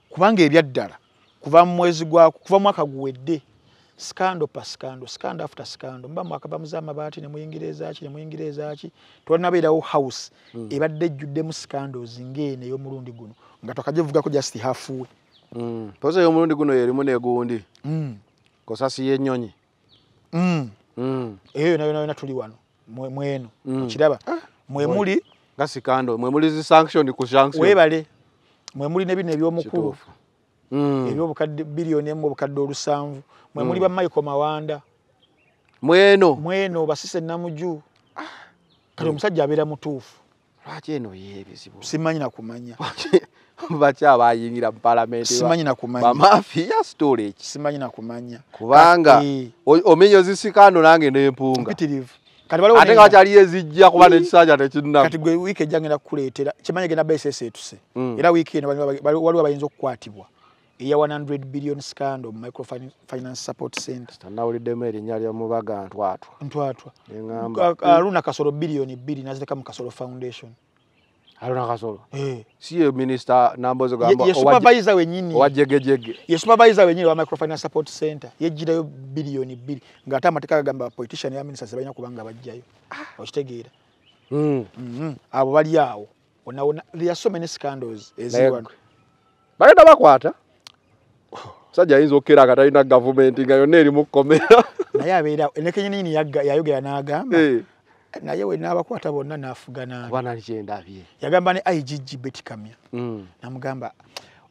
kubanga ebyaddala kuva mu mwezi gwako kuva mwaka guwedde scando pa scando scando after scando mba mwaka bamuzamabaati nemuyingirezaki nemuyingirezaki twalinabeerawo house ebadde ejjuddemu scandos ngaeno ey'omulundi guno nga twakajevugako just hafuwe Mm. Pose omulundi guno yerimu negundi. Mm. Kosasi yenyonyi. Mm. Mm. Eyo nayo nayo natuli wano. Mwe mweno. Mm. Kiraba. Ah. Mwe muli gasikando. Mwe muli zi sanction ku sanction. Wewe bale. Mwe muli nebi nebyo mukuru. Mm. Ebyo bukadde bilioni emu bukadde olusanvu. Mwe mm. muli mm. ba Michael Mawanda. Mweno. Mweno basise namuju. Ah. Kale mm. musajja abira mutufu. Lwaki eno yebizibu? Simanyi nakumanya. bakyabayingira mu palamenti simanyi nakumanya bamafiya storage simanyi nakumanya kubanga eh. omenyo zisikano nange nempunga mpitirivu ate nga wakyaliyo ezijja kuba nekisanja tekinnakati gwe wiiki ejja ngenda kukuleetera kimanyi genda besesa etuse mm. era wiiki eno waliwo abayinza okukwatibwa eya 100 billion scandal microfinance support center tanawuliddemu erinnya lyamubaga ntwatwa ntwatwa aruna kasolo biliyoni bbiri naziteka mu kasolo foundation Haruna Kasolo. Eh. Si minister nambo zo gamba. Ye, ye supervisor wenyini. Wa jege jege. Ye supervisor wenyini wa microfinance support center. Ye jira yo bilioni bili. Ngata mateka gamba politician ya minister sebanya kubanga bajayo. Ah. Oshitegira. Mm. Mm -hmm. Mm-hmm. Abo bali yao. Ona, ona, there are so many scandals. Ezi Bagenda bakwata. Saja inzo okera kata ina government. Nga yoneri mukomera. Na ya veda. Enekenye nini ya, ya yuge ya naga. Eh. Hey. naye we nabakwata bonna nafugana bana lije ndabye yagamba ne IGG betikamya mm. namugamba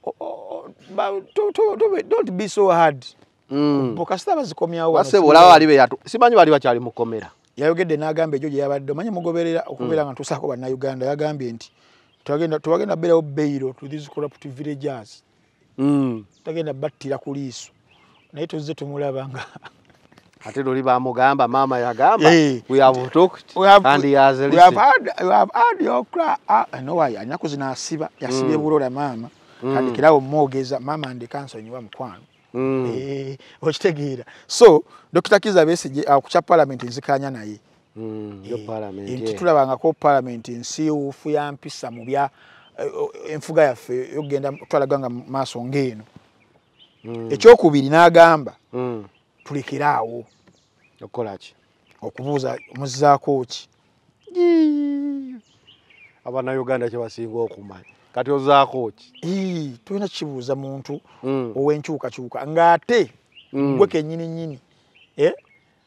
oh, oh, ba, to, to, to, don't be so hard mm. bokasta bazikomya wa ase bolawa alibe yatu simanyi bali bachali mukomera yayogedde nagamba ejo yabadde manyi mugoberera okubira mm. nga tusako bana Uganda yagambye nti tuwagenda tuwagenda bela obeiro to these corrupt villagers mm. tuwagenda battira kuliso naye tuzze tumulabanga Ati luli bamugamba mama yagamba hey. Eh. we have talked we have, and he has listened. We have had, we have had your cry. Ah, eh, I know why. Anyaku zina asiba. Yasibye mm. bulola mama. Mm. Kati kirawo mogeza mama and the cancer nyiwa mkwano. Mm. Eh, ochitegira. So, Dr. Kiza besije akucha ah, parliament zikanya naye. Mm, yo eh, parliament. Inti yeah. tulabanga ko parliament nsi ufu ya mpisa mubya enfuga ya fe yogenda twalaganga maso ngeno. Mm. Ekyokubiri n'agamba. Mm. Tulikirawo. okolaki okubuuza muzaako ki abannayuganda kyebasinga okumanya kati ozaako ki tolina kibuuza muntu hmm. ow'enkyukakyuka ng'ate hmm. gwe kenyininyini eh?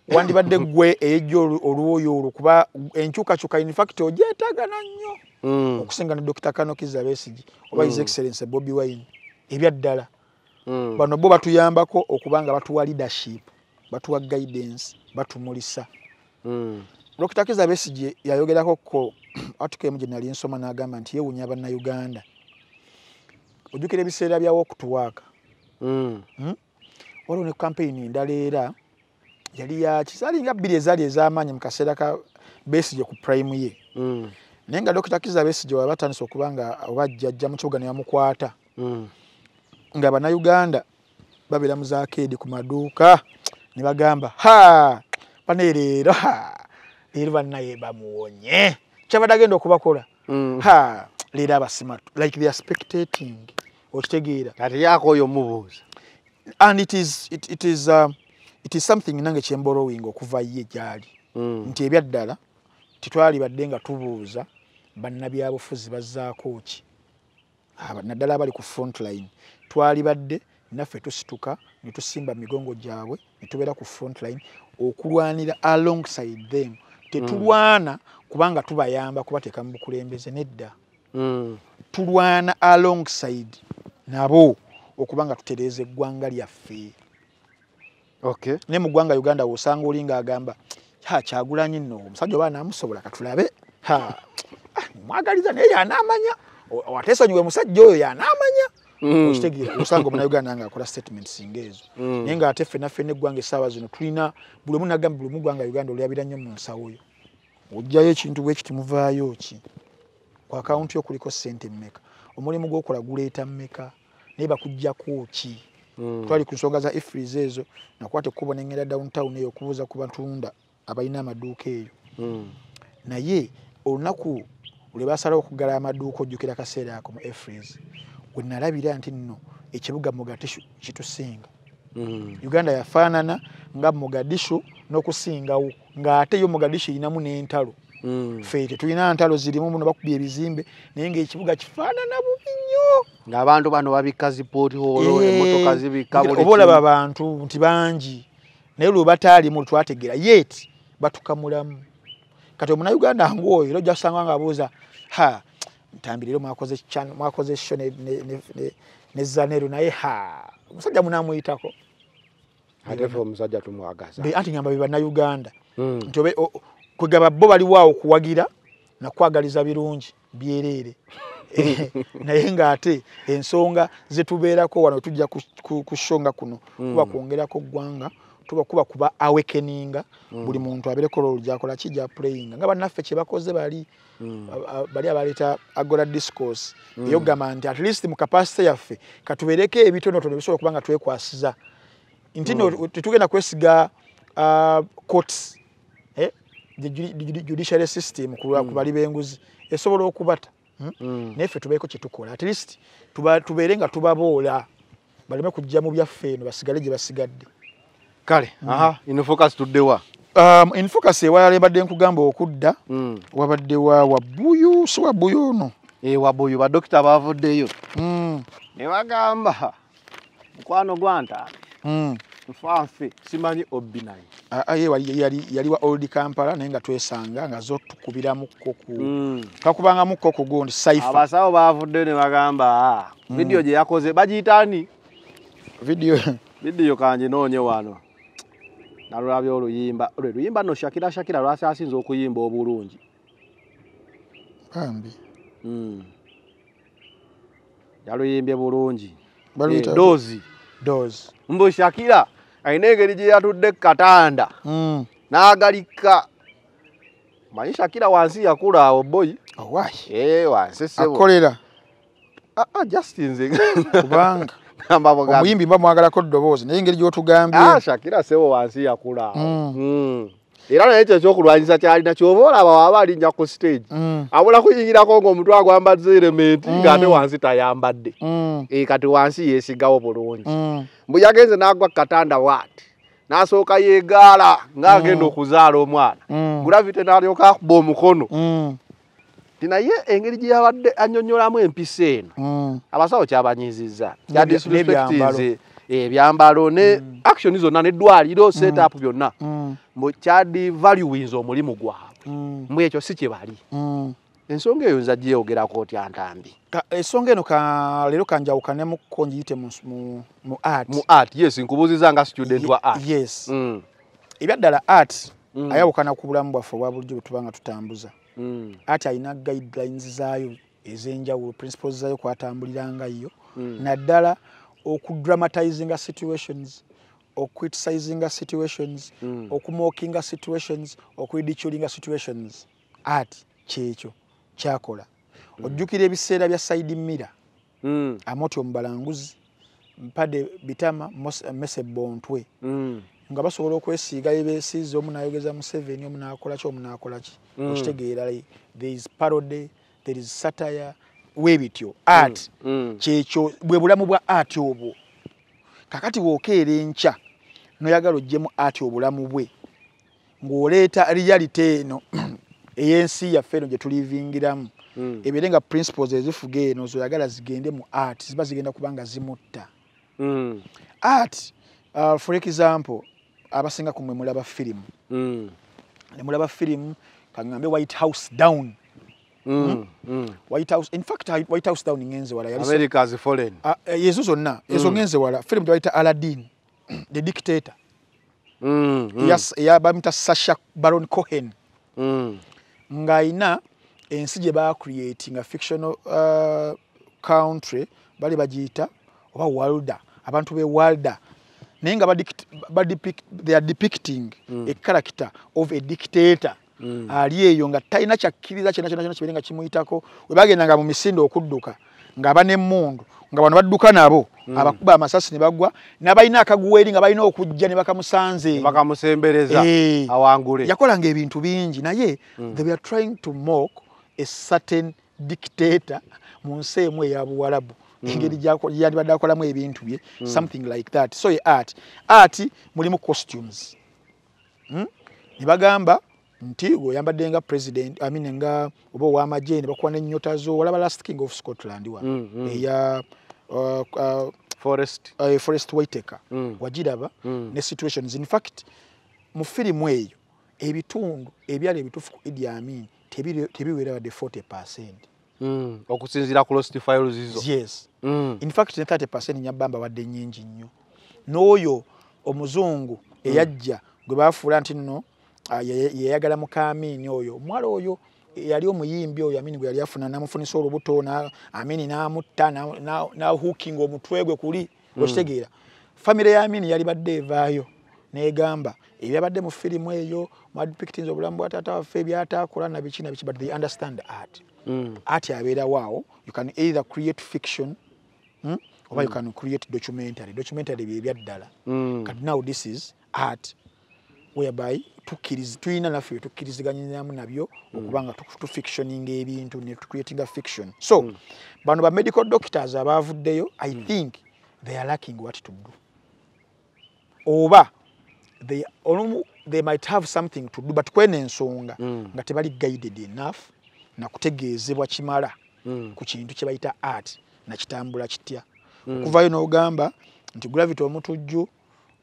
wandibadde gwe eyejja olwoyo olwo kuba enkyukakyuka infact ogyetagana nnyo hmm. okusinga ne dokita kanokiza besigi oba is excellence bobi wine ebyaddala bano bo batuyambako okuba nga batuwa leadership batuwa guidance batumulisa mm. dokita kiza besigye yayogerako ko atukemu gye nali nsoma n'agamba nti yewunya bannayuganda ojukira ebiseera byawo okutuwaaka mm. mm? waliwo ne kampeyini endala era yali yakisalinga bbiri ezaali ezamaanyi mu kaseera ka besigye ku prime ye mm. naye nga dokita kiza besigye waba atandisa okuba nga obajjajja mu kibuga neyamukwata mm. nga bannayuganda babeera mu zakeedi ku maduuka ne bagamba ha bane leero ha leero bannaye bamuwonye kyabadde agenda okubakola mm. ha leero abasimat like they are spectating okitegeera kati yako oyo mubuuza and it is, it, it is, um, it is something nange kyemborowing okuva ye gyali mm. nti ebyaddala titwali badde nga tubuuza bannabyabufuzi bazzaako ki ah, naddala abali ku frontline twali badde naffe tusituka netusimba migongo gyabwe netubeera ku frontline okulwanira alongside them tetulwana kubanga tubayamba kubateeka mu bukulembeze nedda mm. tulwana alongside nabo okubanga tutereeza eggwanga lyaffe ne mu ggwanga uganda osanga oli ngaagamba kyagulanyi nno omusajja oba anaamusobola katulabe ah, mwagaliza naye yanaamanya watesonyiwe musajja oyo yanaamanya Mm. okitegeera osanga omunayuganda nga akola statements ngaezo mm. naye ngaate ffena ffena eggwanga esaawa zino tulina bulimu nagamba bulimu gwanga uganda olyabira nnyo mu nsawo yo ogyayo ekintu bweki timuvaayo ki ku akawunti yo kuliko ssente mmeka omulimu gwokola guleeta mmeka naye bakugjaku ki mm. twali ku nsonga za efrees ezo nakwata ekkubo neŋera downtown eyo okubuuza ku batunda abalina amaduuka eyo naye olunaku lwe basalawo okugala amaduuka ojjukira akaseera ako mu efrees wenalabira nti nno ekibuga mogadishu kitusinga mm. uganda yafaanana nga mogadishu n'okusingawo ng'ate yo mogadishu erinamu n'entalo mm. fe tetulina ntalo zirimu muno bakubya ebizimbe naye ngaekibuga kifaanana bubi nnyo ng'abantu bano babikka zipotiooboolaba eh, abantu nti bangi naye lwebataalimu lwetwategera yet batukamulamu kati omunauganda ngaoyo era ojja kusanga nga abuuza ntambirire mwakoze chan mwakoze sho ne ne ne, ne, ne zaneru naye ha musajja munamuyitako atefo musajja tumwagaza be anti nyamba bibana uganda mm. ntobe kugaba bo bali wao kuwagira na kwagaliza birungi byerere eh, naye nga ate ensonga zetubeerako wano tujja kushonga kuno kuba mm. kuongerako gwanga tuba kuba kuba awakening mm. buli muntu abereko lolja kola chija praying ngaba naffe che bakoze bali mm. bali abaleta agora discourse iyo mm. gamanti at least mu capacity yaffe katubereke ebitono tono bisoro kubanga tuwe kwasiza ntino tutugena kwesiga courts eh, the judiciary system kubali benguzi esobola okubata hm? naffe tubeeko kye tukola at least tubeere nga tubaboola baleme kujja mu byaffe eno basigale gye basigadde kale mm. aha ino focus tudde wa um in focus ewa yabadde nkugamba okudda mm. wabadde wa wabuyu so wabuyu no e eh, wabuyu ba doctor bavudde yo mm ne wagamba mkwano gwanta mm mfafe simani obinai aa ah, ah, ye wali yali yali wa old kampala naye nga twesanga nga zo tukubira mu koku mm. kakubanga mu koku gondi saifa abasawo bavudde ne wagamba ah, mm. video je yakoze bajitani video video kanje nonye wano nalulabya oluyimba lwe luyimba no shakira shakira lwasi asinza okuyimba obulungi bambi hmm. yaluyimbye bulungi eh, dozi mbu shakira ayina engeri gyeyatudde katanda hmm. nagalika manyi shakira wansi yakula awo boyi owai oh, eh, wansi sekolera ah, ah, justin kubanga omuyimbi mba mwagalako ddoboozi naye engeri gyotugambye ah, shakira sewo wansi yakula mm. Mm. era naye kyo ekyokulwanyisa kyalina kyoba olaba wabaali nja ku stage mm. abula kuyingirako ngaomuntu agwambaza erementi ngaate wansi tayambadde eh, kati wansi yesigawo bulungi mbu yagenze nagwa katanda wati nasooka yegaala ngaagenda okuzaala omwana gulavite nalyokaakuba omukono nti naye engeri gye yabadde annyonnyolamu empisa eno mm. abasawo kyabanyiziza ebyambalo e, ne mm. action zonna nedwaliro mm. setup byonna mbu kyadivaluinza omulimu gwabwe mbu ekyo si kyebali ensonga eyo nza gyeyogerako otya ntambi ensonga eno leero kanjawukanemukko ngiyite mu art yes nkubuuzizanga student wa art yes ebyaddala art ayawukana ku bulamu bwaffe obwa bulijjo bwetuba nga tutambuza Mm. ati alina guidelines zaayo ez'enjawulo principles zaayo kwatambuliranga yo mm. naddala okudramatizinga situations okwitisizinga situations mm. okumokinga situations okwidiculinga situations ati kyekyo kyakola ojjukira ebiseera bya saidi mira amoti omubalanguzi mpade bitama mese bontwe nga basobola okwesiiga ebesiiza omu nayogeza museveni omu nakolaki omu nakolaki mm. okitegeera there is parode there is satire webityo art mm, mm. kyekyo bwe bulamu bwa art obwo kakati wokeera enkya noyagala ogyemu art obulamu bwe ng'oleeta reality eno ey'ensi yaffe eno gye tulivingiramu ebeere nga principles ezifuga eno zoyagala zigende mu art ziba zigenda kuba nga zimutta art uh, for example abasinga kumwe mulaba firimu mm. nemulaba firimu kaambe white house down ah, eh, yezo zonna ezo mm. ngenze wala firimu gyebayita aladdin the dictator mm, bamuta sasha baron cohen ng'ayina ensi gye bacreatinga fictional uh, country bali bagiyita oba walda abantu be walda naye nga they are depicting mm. a character of a dictator mm. ali eyo nga talina kyakkiriza kyona kyona kyona nga kimuyitako we bagendanga mu misinde okudduka ngaba nemmundu nga bano badduka nabo mm. abakuba amasasi ne bagwa nabalina akaguwa eri nga balina okujja ne bakamusanze bakamusembereza e. awangule yakolanga ebintu bingi naye mm. they were trying to mock a certain dictator mu nsi emu eya buwalabu Mm. engeri gyyandibadde akolamu ebintu bye mm. something like that so ye art art mulimu costumes hmm? ne bagamba nti weoyambadde nga president amin nga oba owamagye ne bakuwa nenyota zo olaba last king of scotland wa mm, eya uh, uh, forest uh, eh, waiteker wagiraba ne situations in fact mu firimu eyo ebitundu ebyali ebitufu ku idi amin tebiweerabadde 40 percent mm okusinzira ku lost files hizo yes mm in fact ne 30% nyabamba wadde nyingi nnyo n'oyo omuzungu eyajja mm. gwe bafuula nti nno yeyagala ah, ye, mukaamiini oyo omuwala oyo yali omuyimbi oyo amini gwe yali afuna namufunisa olubuto na, amini namutta na, na, na, na hooking omutwe gwe kuli mm. okitegeera famire ya amini yali badde evaayo negamba ebyabadde mu firimu eyo madpictins obulamu bwa taata waffe ebyataakola nabiki nabiki but they understand art Mm. ati abeerawoawo you can either create fiction hmm? oba mm. you can create documentary documentary byebyaddala mm. kati now this is art whereby tulina naffe tukkiriziganyiramu nabyo mm. okubanga tufictioninga ebintu netucreatinga fiction so mm. bano ba medical doctors abaavuddeyo i mm. think they are lacking what to do oba they, they might have something to do but kwene ensonga mm. nga tebali guided enough nakutegeezebwa kimala mm. ku kintu kye bayita art nakitambula kitya hmm. okuvayo mm. n'ogamba nti gravity omutujju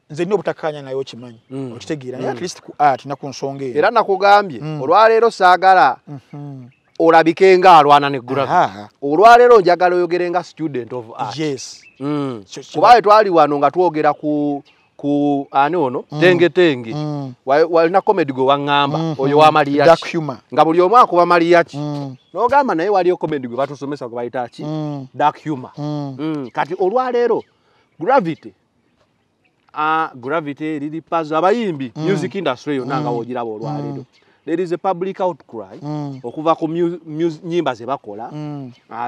nze nina obutakkanya naye okimanyi mm. okitegeera mm. atlast ku art naku nsonga eyo era nakugambye mm. olwaleero saagala mm -hmm. olabike nga alwana ne gravity olwaleero njagala oyogere nga student of art yes. mm. kubaye twali wano nga twogera ku ku ani ono tengetenge mm. mm. walina comedy gwe waŋŋamba mm-hmm. oyo wamaliyaki nga buli omu akuba maliyaki mm. n'ogamba naye waliyo comedy gwe batusomesa gwe bayita ki dark humor kati olwaleero gravity gravity riri paz abayimbi music industry yonna nga wogiraba olwaleero there is a public outcry okuva ku nyimba zebakola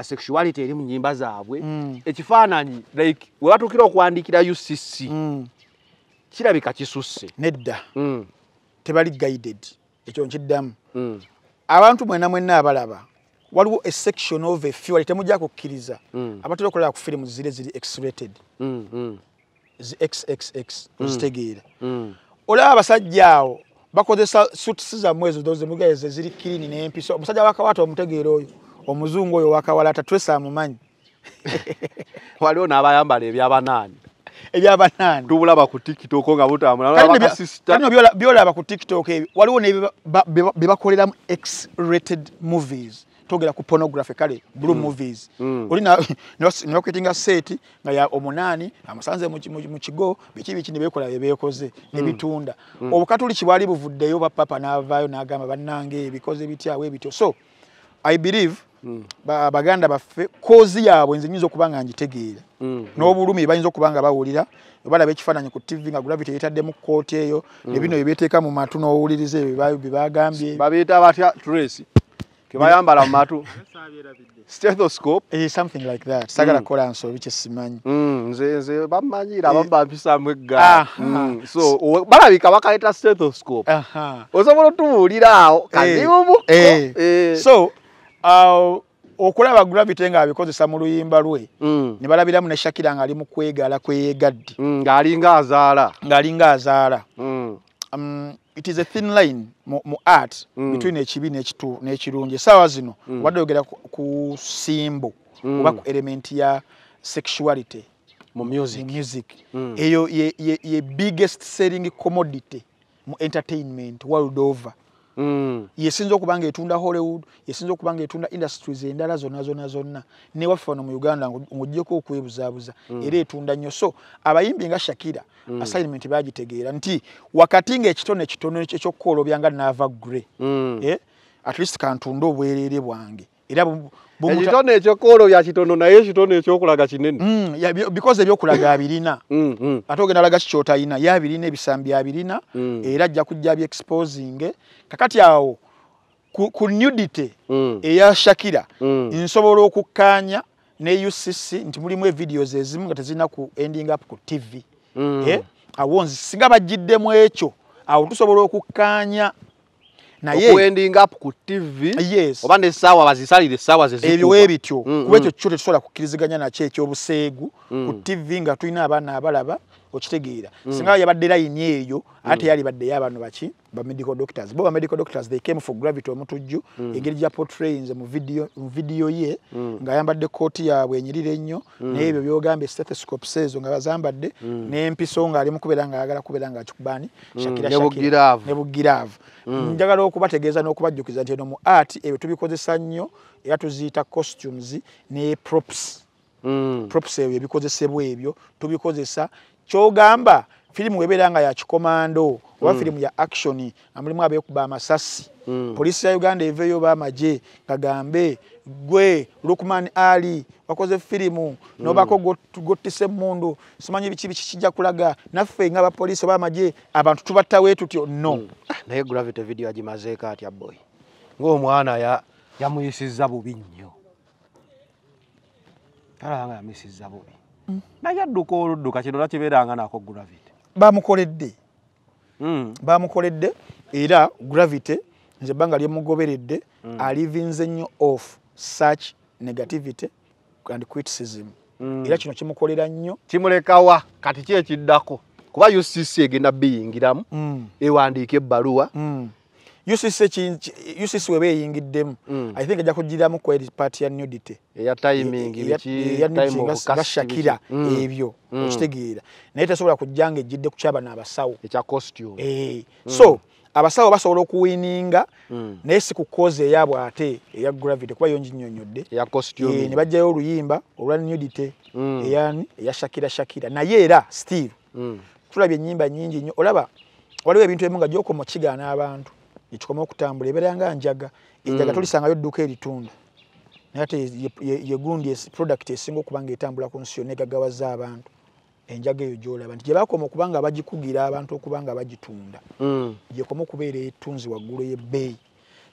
sexuality eri mu nyimba zaabwe ekifaananyi like webatuukira okuwandiikira ucc kirabika kisusse nedda mm. tebali guided ekyo nkiddamu mm. abantu mwena mwena abalaba waliwo a section of a few alitemujja kukkiriza mm. abantu bakolera ku firimu zire ziri exrated zi xxx ozitegeera olaba abasajja awo bakozesa suits zammwezo doze mugaeze ziri kirini n'empiso omusajja wakawata omutegeera oyo omuzungu oyo wakawala atatwesa amumanyi waliwo n'abayambala ebyabanaani ebyabanani tubulaba ku tiktok nga butambulabyolaba ku tiktok ebyo waliwo nebebakoleramu exrated movies togera ku pornography kale blue mm. movies mm. olinebakwetinga seeti nga ya omunaani amusanze mu kigo biki biki nebekola byebekoze nebitunda mm. mm. obukatuli kibwali buvuddeyo bapapa n'avaayo n'agamba bannange bikoze bityawo ebityo so i believe baganda baffe kkoozi yaabwe nze nyinza okuba nga ngitegeera mm. n'obulumi bayinza okuba nga bawulira balaba ekifaananyi ku tv nga gravity yeetadde mu kkooti eyo ebino mm. byebyeteeka mu matu n'owuliriza ebyo byebagambye babiyita batya trace kebayambala mu matu eh, sagala kkola mm. nsobi kyesimanyi nze bamanyire eh. abamubampisamu egga so balabika bakaleta stethoscope osobola otubuulira awo kazibubu eh. so okulaba gravity nga abikozesa mu luyimba lwe mm. ne balabiramu ne shakira ng'ali mu kwegala kweyegaddi mm, ng'alinga azaala mm. um, it is a thin line mu art mm. between ekibi n'ekirungi esaawa zino mm. wadde oyogera ku simbo mm. oba ku elementi ya sexuality mu music, music. Mm. eyo ye, ye, ye biggest selling commodity mu entertainment world over Mm. yesinza okuba nga etunda hollywood yesinza okuba nga etunda industries endala zonna zonna zonna newaffe wano mu uganda ngaogyeko okwebuzaabuza mm. era etunda nnyo so abayimbi nga shakira mm. assignment bagitegeera nti wakati ngaekitono ekitono ekyokukoolobya nga naava gre eh, at least kantunda obwereere bwange era eh, ekitone ekyokoolo yakitono naye ekitone ekyokulaga kinene mm, because ebyokulaga abirina mm, mm. ate ogenda alaga kikyotalina ye abirina ebisambi abirina era ajja kujja byexposing kakati awo ku nudity eya shakira nsobola okukkaanya ne ucc nti mulimu evidios ezimu nga tezirina ku ending up ku tv eh? awo nzi singa bagiddemu ekyo awo tusobola okukkaanya naye okuwendinga up ku tv yes oba nesaawa bazisalire esaawa zezikuba ebyo ebityo mm, kuba mm. ekyo kyo tetusobola kukkiriziganya nakyo eky'obuseegu ku mm. tv nga tulina abaana abalaba okitegeera mm. singa yabadde layini eyo ate mm. yalibadde yabano baki ba medical doctors bo ba medical doctors they came for gravity omutujju mm. engeri gya portray nze mu video ye ng'ayambadde kooti yabwe enyirira ennyo naye ebyo byogamba stethoscopes ezo nga bazambadde n'empiso ng'ali mukubeera ng'ayagala kubeera nga kikubaani shakirashakirne bugiraavu njagala okubategeeza n'okubajjukiza nti eno mu art ebyo tubikozesa nnyo era tuziyita costumes ne props props ebyo ebikozesebwa ebyo tubikozesa kyogamba firimu webeera nga yakikomando oba mm. firimu ya action nga mulimu abeekuba amasasi mm. polisi ya uganda eveeyo oba amagye gagambe gwe lukman ali wakoze firimu mm. nobako gotise emundu simanyi biki biki kijja kulaga naffe nga abapolisi oba amagye abantu tubattawe tutyo no ah, naye gravity video agimazeeko atya boy ngaomwana yamuyisiza bubi nnyo talabanga yamuyisiza bubi naye adduka oludduka kino lakibeeranga nako gravity bamukoledde hmm. bamukoledde era gravity nze ebbanga lyemugoberedde alivinze hmm. nnyo off such negativity and criticism hmm. era kino kimukolera nnyo kimulekawa kati ki ekiddako kuba ucc egenda biyingiramu ewandiika ebbaluwa UCC we weeyingiddemu mm. i think ajja kujiramu kwa party ya nudity ya timing ya timing ya Shakira mm. ebyo mm. okitegeera naye tasobola kujjanga ejjidde ku kyaba n'abasawo ekya costume e. so mm. abasawo basobola okuwininga mm. naye si ku koze eyabwe ate eya gravity kuba yonji nnyonnyodde ya costume e, eh, ne bajjayo oluyimba olwa nudity mm. eya eya Shakira Shakira naye era still mm. tulabye ennyimba nyingi nnyo olaba waliwo ebintu ebimu nga gy'okoma kigaana abantu nekikoma okutambula ebeeranga njaga enjaga mm. tolisangayo dduka eritunda naye ate yegundi product esinga okuba nga etambula ku nsi yonna egagawaza abantu enjaga eyo gyolaba nti gye bakoma okuba nga bagikugira abantu okuba nga bagitunda mm. gyekoma okubeera etunzi waggulu yebbeeyi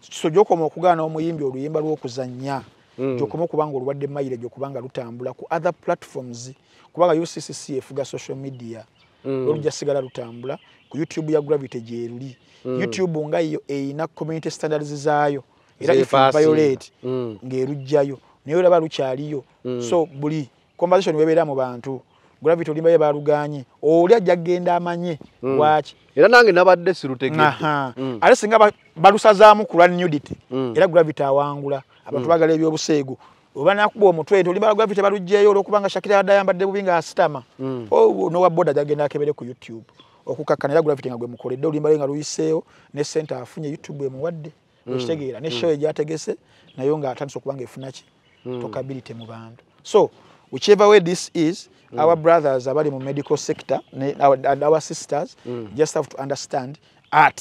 so gyokoma okugaana omuyimbi oluyimba lw'okuzannya mm. gyokoma okuba nga olwadde mayire gyokuba nga lutambula ku other platforms kubanga uccc efuga social media olujja sigala lutambula ku youtube ya gravity gyeruli mm. youtube nga iyo eyina community standards zaayo era violate mm. ngaerujjayo naye olaba lukyaliyo mm. so buli conversation webeera mu bantu gravity olimbayo baluganye oli ajja kgenda amanye hmm. lwaki mm. era nange nabadde sirute mm. ate singa balusazaamu ku lwanudity mm. era gravity awangula abantu mm. bagala ebyobuseego oba nakuba omutwete olimbala gravity baluggyeyo olwokubanga shakira adayambadde bubi ngaasitama mm. owo oh, nowa boda ajja kgenda akebere ku youtube okukakkanira gulavity nga gwe mukoledde olumbalaye nga luyiseewo ne sente afunye youtube emuwadde okitegeera hmm. neshow hmm. egyategese naye nga atandisa okuba nga efunaki hmm. tokability mu bantu so whichever way this is mm. our brothers abali mu medical sector ne, and our sisters mm. just have to understand at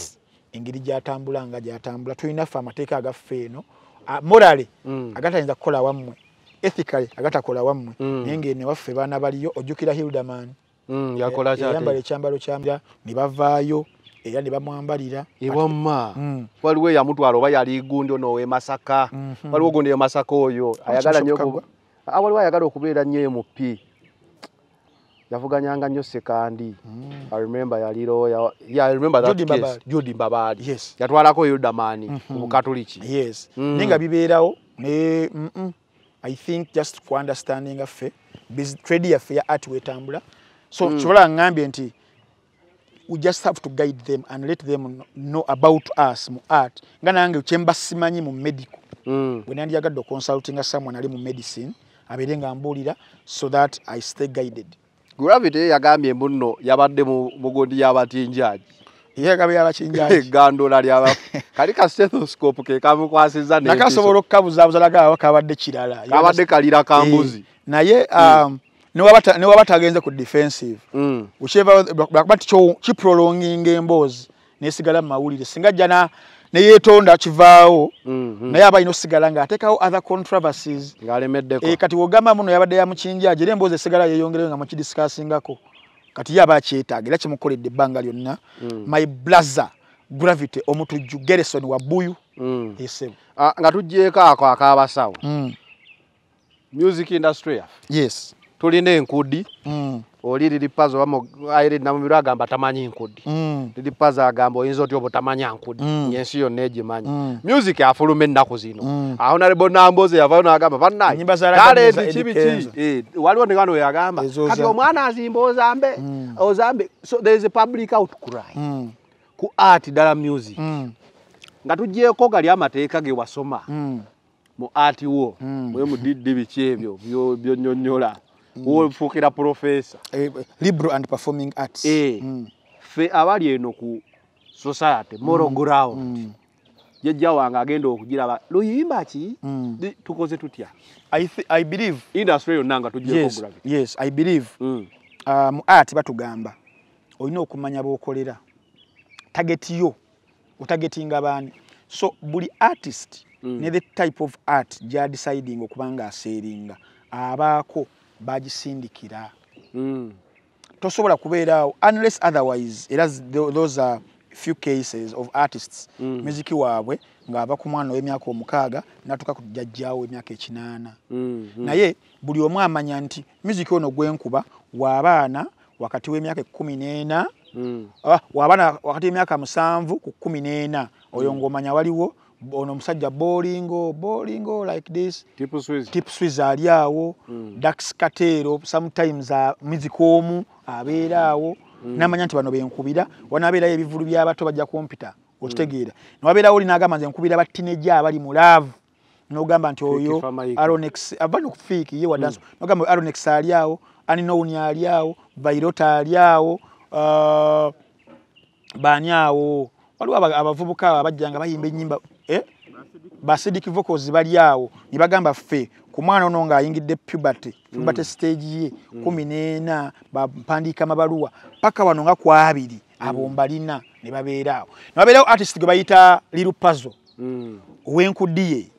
engeri gyatambula nga gyatambula tulinaffe amateeka agaffe eno morale mm. agatayinza kukola wammwe ethical agatakola wammwe mm. naye ngaenewaffe baana baliyo ojjukira hildeman mm. Mm, yakolayambala eh, ekyambalo kyamira ne bavaayo era ne bamwambalira ewamma mm. waliwo eyamutwala oba yali gundi onoowe masaka mhm. waliwo gundi yo masaka oyo ayagala ah, waliwo ayagala okubeera nnyo emup yavuganyanga nnyo sekandi mm. yaudimbabaali yatwalako yudamaani mukatoliki mm-hmm. naye nga bibeerawo i think just kuunderstandinga ffe tredi yaffe ya ati wetambula So mm. chwala ngambienti, we just have to guide them and let them know about us, mu art. Ngana angi uchemba simanyi mu medical. Mm. When I do consulting someone ali mu medicine, abedenga ambulida, so that I stay guided. Gravity ya gambi mbuno, ya bade mugundi ya bati njaji. Ya gambi ya bati njaji. Gando na ya bati. Kalika stethoscope ke, kamu kwa sinza ni. Nakasa voro kabu za uzalaga wa kawade chidala. Kawade kalira kambuzi. Eh, na ye, um, mm. ne waba tagenze ku defensive mm. bakuba nti kiprolonginga emboozi nesigala mumawulire singa jana neyetonda kivaawo mhm. naye aba ina osigala ngaateekawo other controversies e, kati wogamba muno yabadde yamukinjaje era emboozi esigala yeyongereyo nga mukidisikasingako kati ye aba akyetaaga era kimukoledde ebbanga lyonna mm. my blazer gravity omutujju gereson wabuyu mm. esebu ah, nga tugjeeko ako akabasawo music industry yes tulina enkudi mm. oli liripaza obamuairinamubiro agamba tamanyi nkudi mm. liripaza agamba oyinza otya obutamanya nkudi ngensi mm. yonna egimanyi music afuluma ennaku zino honorable nambozi yavayo nagamba banaetalenti kibiki eh, waliwo nigano weyagamba kati omwana azimba ozambe ozambe so thereis a public outcry ku art dala music nga tugyeko gali amateeka ge wasoma mu artiwo mwemudidi biki ebyo byonyonyola Mm. ofuukira profesa eh, libral and performing arts ffe eh, mm. abali eno ku society moral ground mm. jajja wange agenda okugiraba luyimba ki tukoze tutya i believe industry yonna nga tuyes i believe uh, mu art batugamba olina okumanya bwokolera tageti yo otagetinga baani so buli artist ne the type of art gyadecidinga okuba nga aseeringa abaako bagisindikira hmm. tosobola kubeerawo unless otherwise era those are few cases of artists hmm. muziki waabwe ngaava ku mwana w'emyaka omukaaga natuka ku jjajjawo emyaka ekinaana hmm, naye buli omu amanya nti muziki ono gwenkuba waabaana wakati w'emyaka ekkumi n'ena waabaana wakati w'emyaka musanvu ku kkumi n'ena oyo ngaomanya waliwo ono omusajja bolingo bolingo like this tipswiz ali awo mm. dakskatero sometimes uh, mizikoomu abeera awo mm. namanya nti bano benkubira wanaabeerayo ebivulu byabato bajja kumpita hmm. okitegeera mm. newabeerawo olinagamba nze nkubira battineje abali mulaavu nogamba nti oyo aonexavanokufiikiyewadansnogamba hmm. mm. aronex ali awo aninowuni ali awo vairota ali awo uh, baani awo waliwo abavubuka abo abajjanga bayimba ennyimba mm -hmm. Eh? basidiki vocals bali awo nibagamba fe ku mwana ono ngaayingidde puberty puberty mm. stage ye mm. kumi neena bampandiika mabaluwa paka wano nga ku abiri mm. abo mbalina ne babeera awo nebabeerawo artist gwe bayita liru pazo owenkuddiye mm.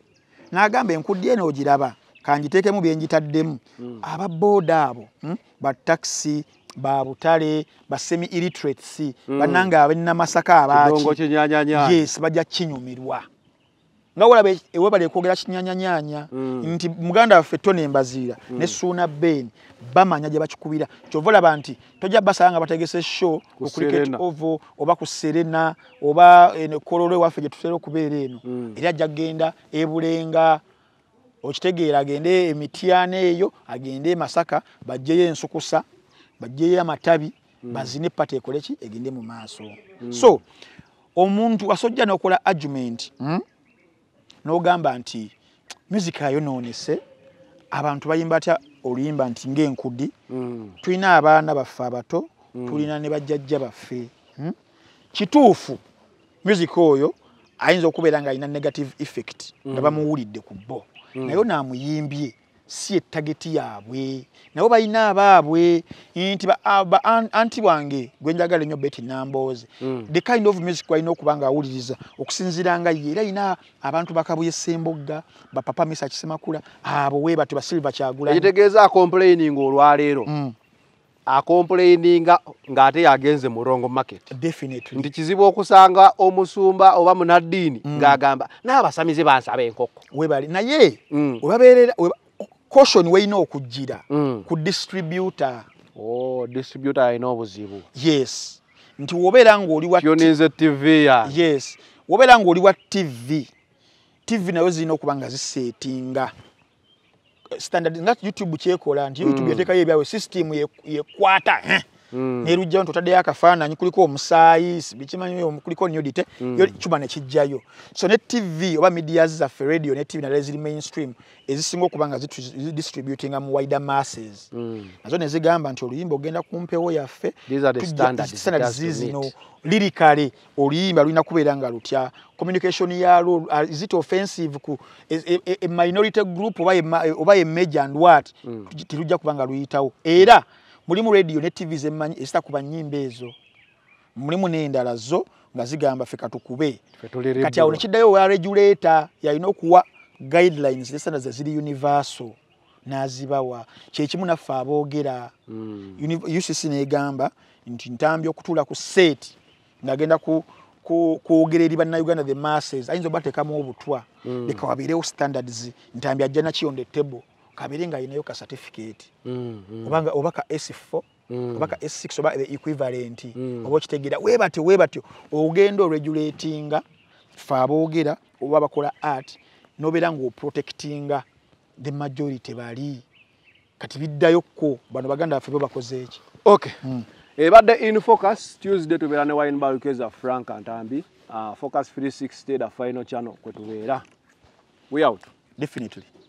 nagamba enkuddiye n'ogiraba kangiteekemu byenjitaddemu mm. ababooda abo mm? bataxi ba butale basemi illiterate si mm. bannanga abennamasaka abaki yes bajja kinyumirwa nga olaba ewebale kwogera kinyanyanyanya mm. nti muganda waffe tony embaziira ne mm. suuna ben bamanya gye bakikubira kyova olaba nti tojja basala nga bategese sho okuliketovo oba ku serena oba eh, nekololo ewaffe gye tusera okubeera eno mm. era ajja kgenda ebulenga okitegeera agende emityana eyo agende e masaka bajjeyo ensukusa bajjeyo e amatabi bazine epata ekoleki egende mu maaso so omuntu asojja nokola argument hmm? n'ogamba nti musika yayonoonese abantu bayimba atya oluyimba nti ngaenkudi hmm. tulina abaana baffe abato hmm. tulina ne bajjajja baffe hmm? kituufu musika oyo ayinza okubeera nga alina negative effect nga bamuwulidde ku bo naye onaamuyimbye si ettageti yaabwe nabo balina abaabwe nti ah, anti wange gwe njagala nnyo beti nambooze hmm. the kind of music walina okuba nga awuliriza okusinziira nga ye era alina abantu bakabuya essembogga bapapa misa kisemakula abo webatu basilva kyagulaekitegeeza acomplaining olwaleero hmm. acomplaininga ng'ate yagenze mu rongo market nti kizibu okusanga omusumba oba munaddiini hmm. ng'agamba n'abasamize bansaba enkoko naye caution weyina okujira mm. ku distributor oh, distributor alina obuzibu yes nti wobeera ngaoliwatvyes wobeera ngaoli wa tv tv nayo zirina okuba nga ziseetinga standard nga youtube kyekola nti youtube mm. yateekayo ebyawe systeemu yekwata eh? Mm. neruja nti otaddeyo akafaananyi kuliko omusaayi sibikimanyiyo kuliko nudite kyuma mm. nekijjayo so ne tv oba media zaffe radio ne tv nadala eziri mainstream ezisinga okuba nga zidistributinga mu wider masses mm. nazo nezigamba nti oluyimba ogenda kumpewo yaffe standard zizino lirikale oluyimba lulina kubeera nga lutya communication yalwo uh, isit offensive ku eminority e, e, e group oba emajor andwat tirujja kuba nga luyitawo era mulimu radio ne tv zemmanyi ezitakuba nyimba ezo mulimu nendala zo nga zigamba fe katukube kati awo nekiddayo wa regulator yalina okuwa guidelines esana zeziri universal nazibawa kyekimu naffe aboogera mm. ucc negamba nti ntambye okutuula ku set ngagenda kwogera ku, ku, eri bannauganda the masses ayinza obateekamu obutwa mm. lekawabeirewo standards ntambye ajja nakiyonda etable kabiri nga yinayo ka certificate obanga mm, mm. obaka S4 mm. obaka S6 oba the equivalent mm. obo kitegira we batyo we batyo ogenda regulating fa abogera oba bakola art nobera ngo protecting the majority bali kati biddayo ko bano baganda afi bo bakoze eki okay mm. ebadde eh, in focus tuesday tubera ne wine bar ukeza frank antambi uh, ah, focus 360 the final channel kwetubera we out definitely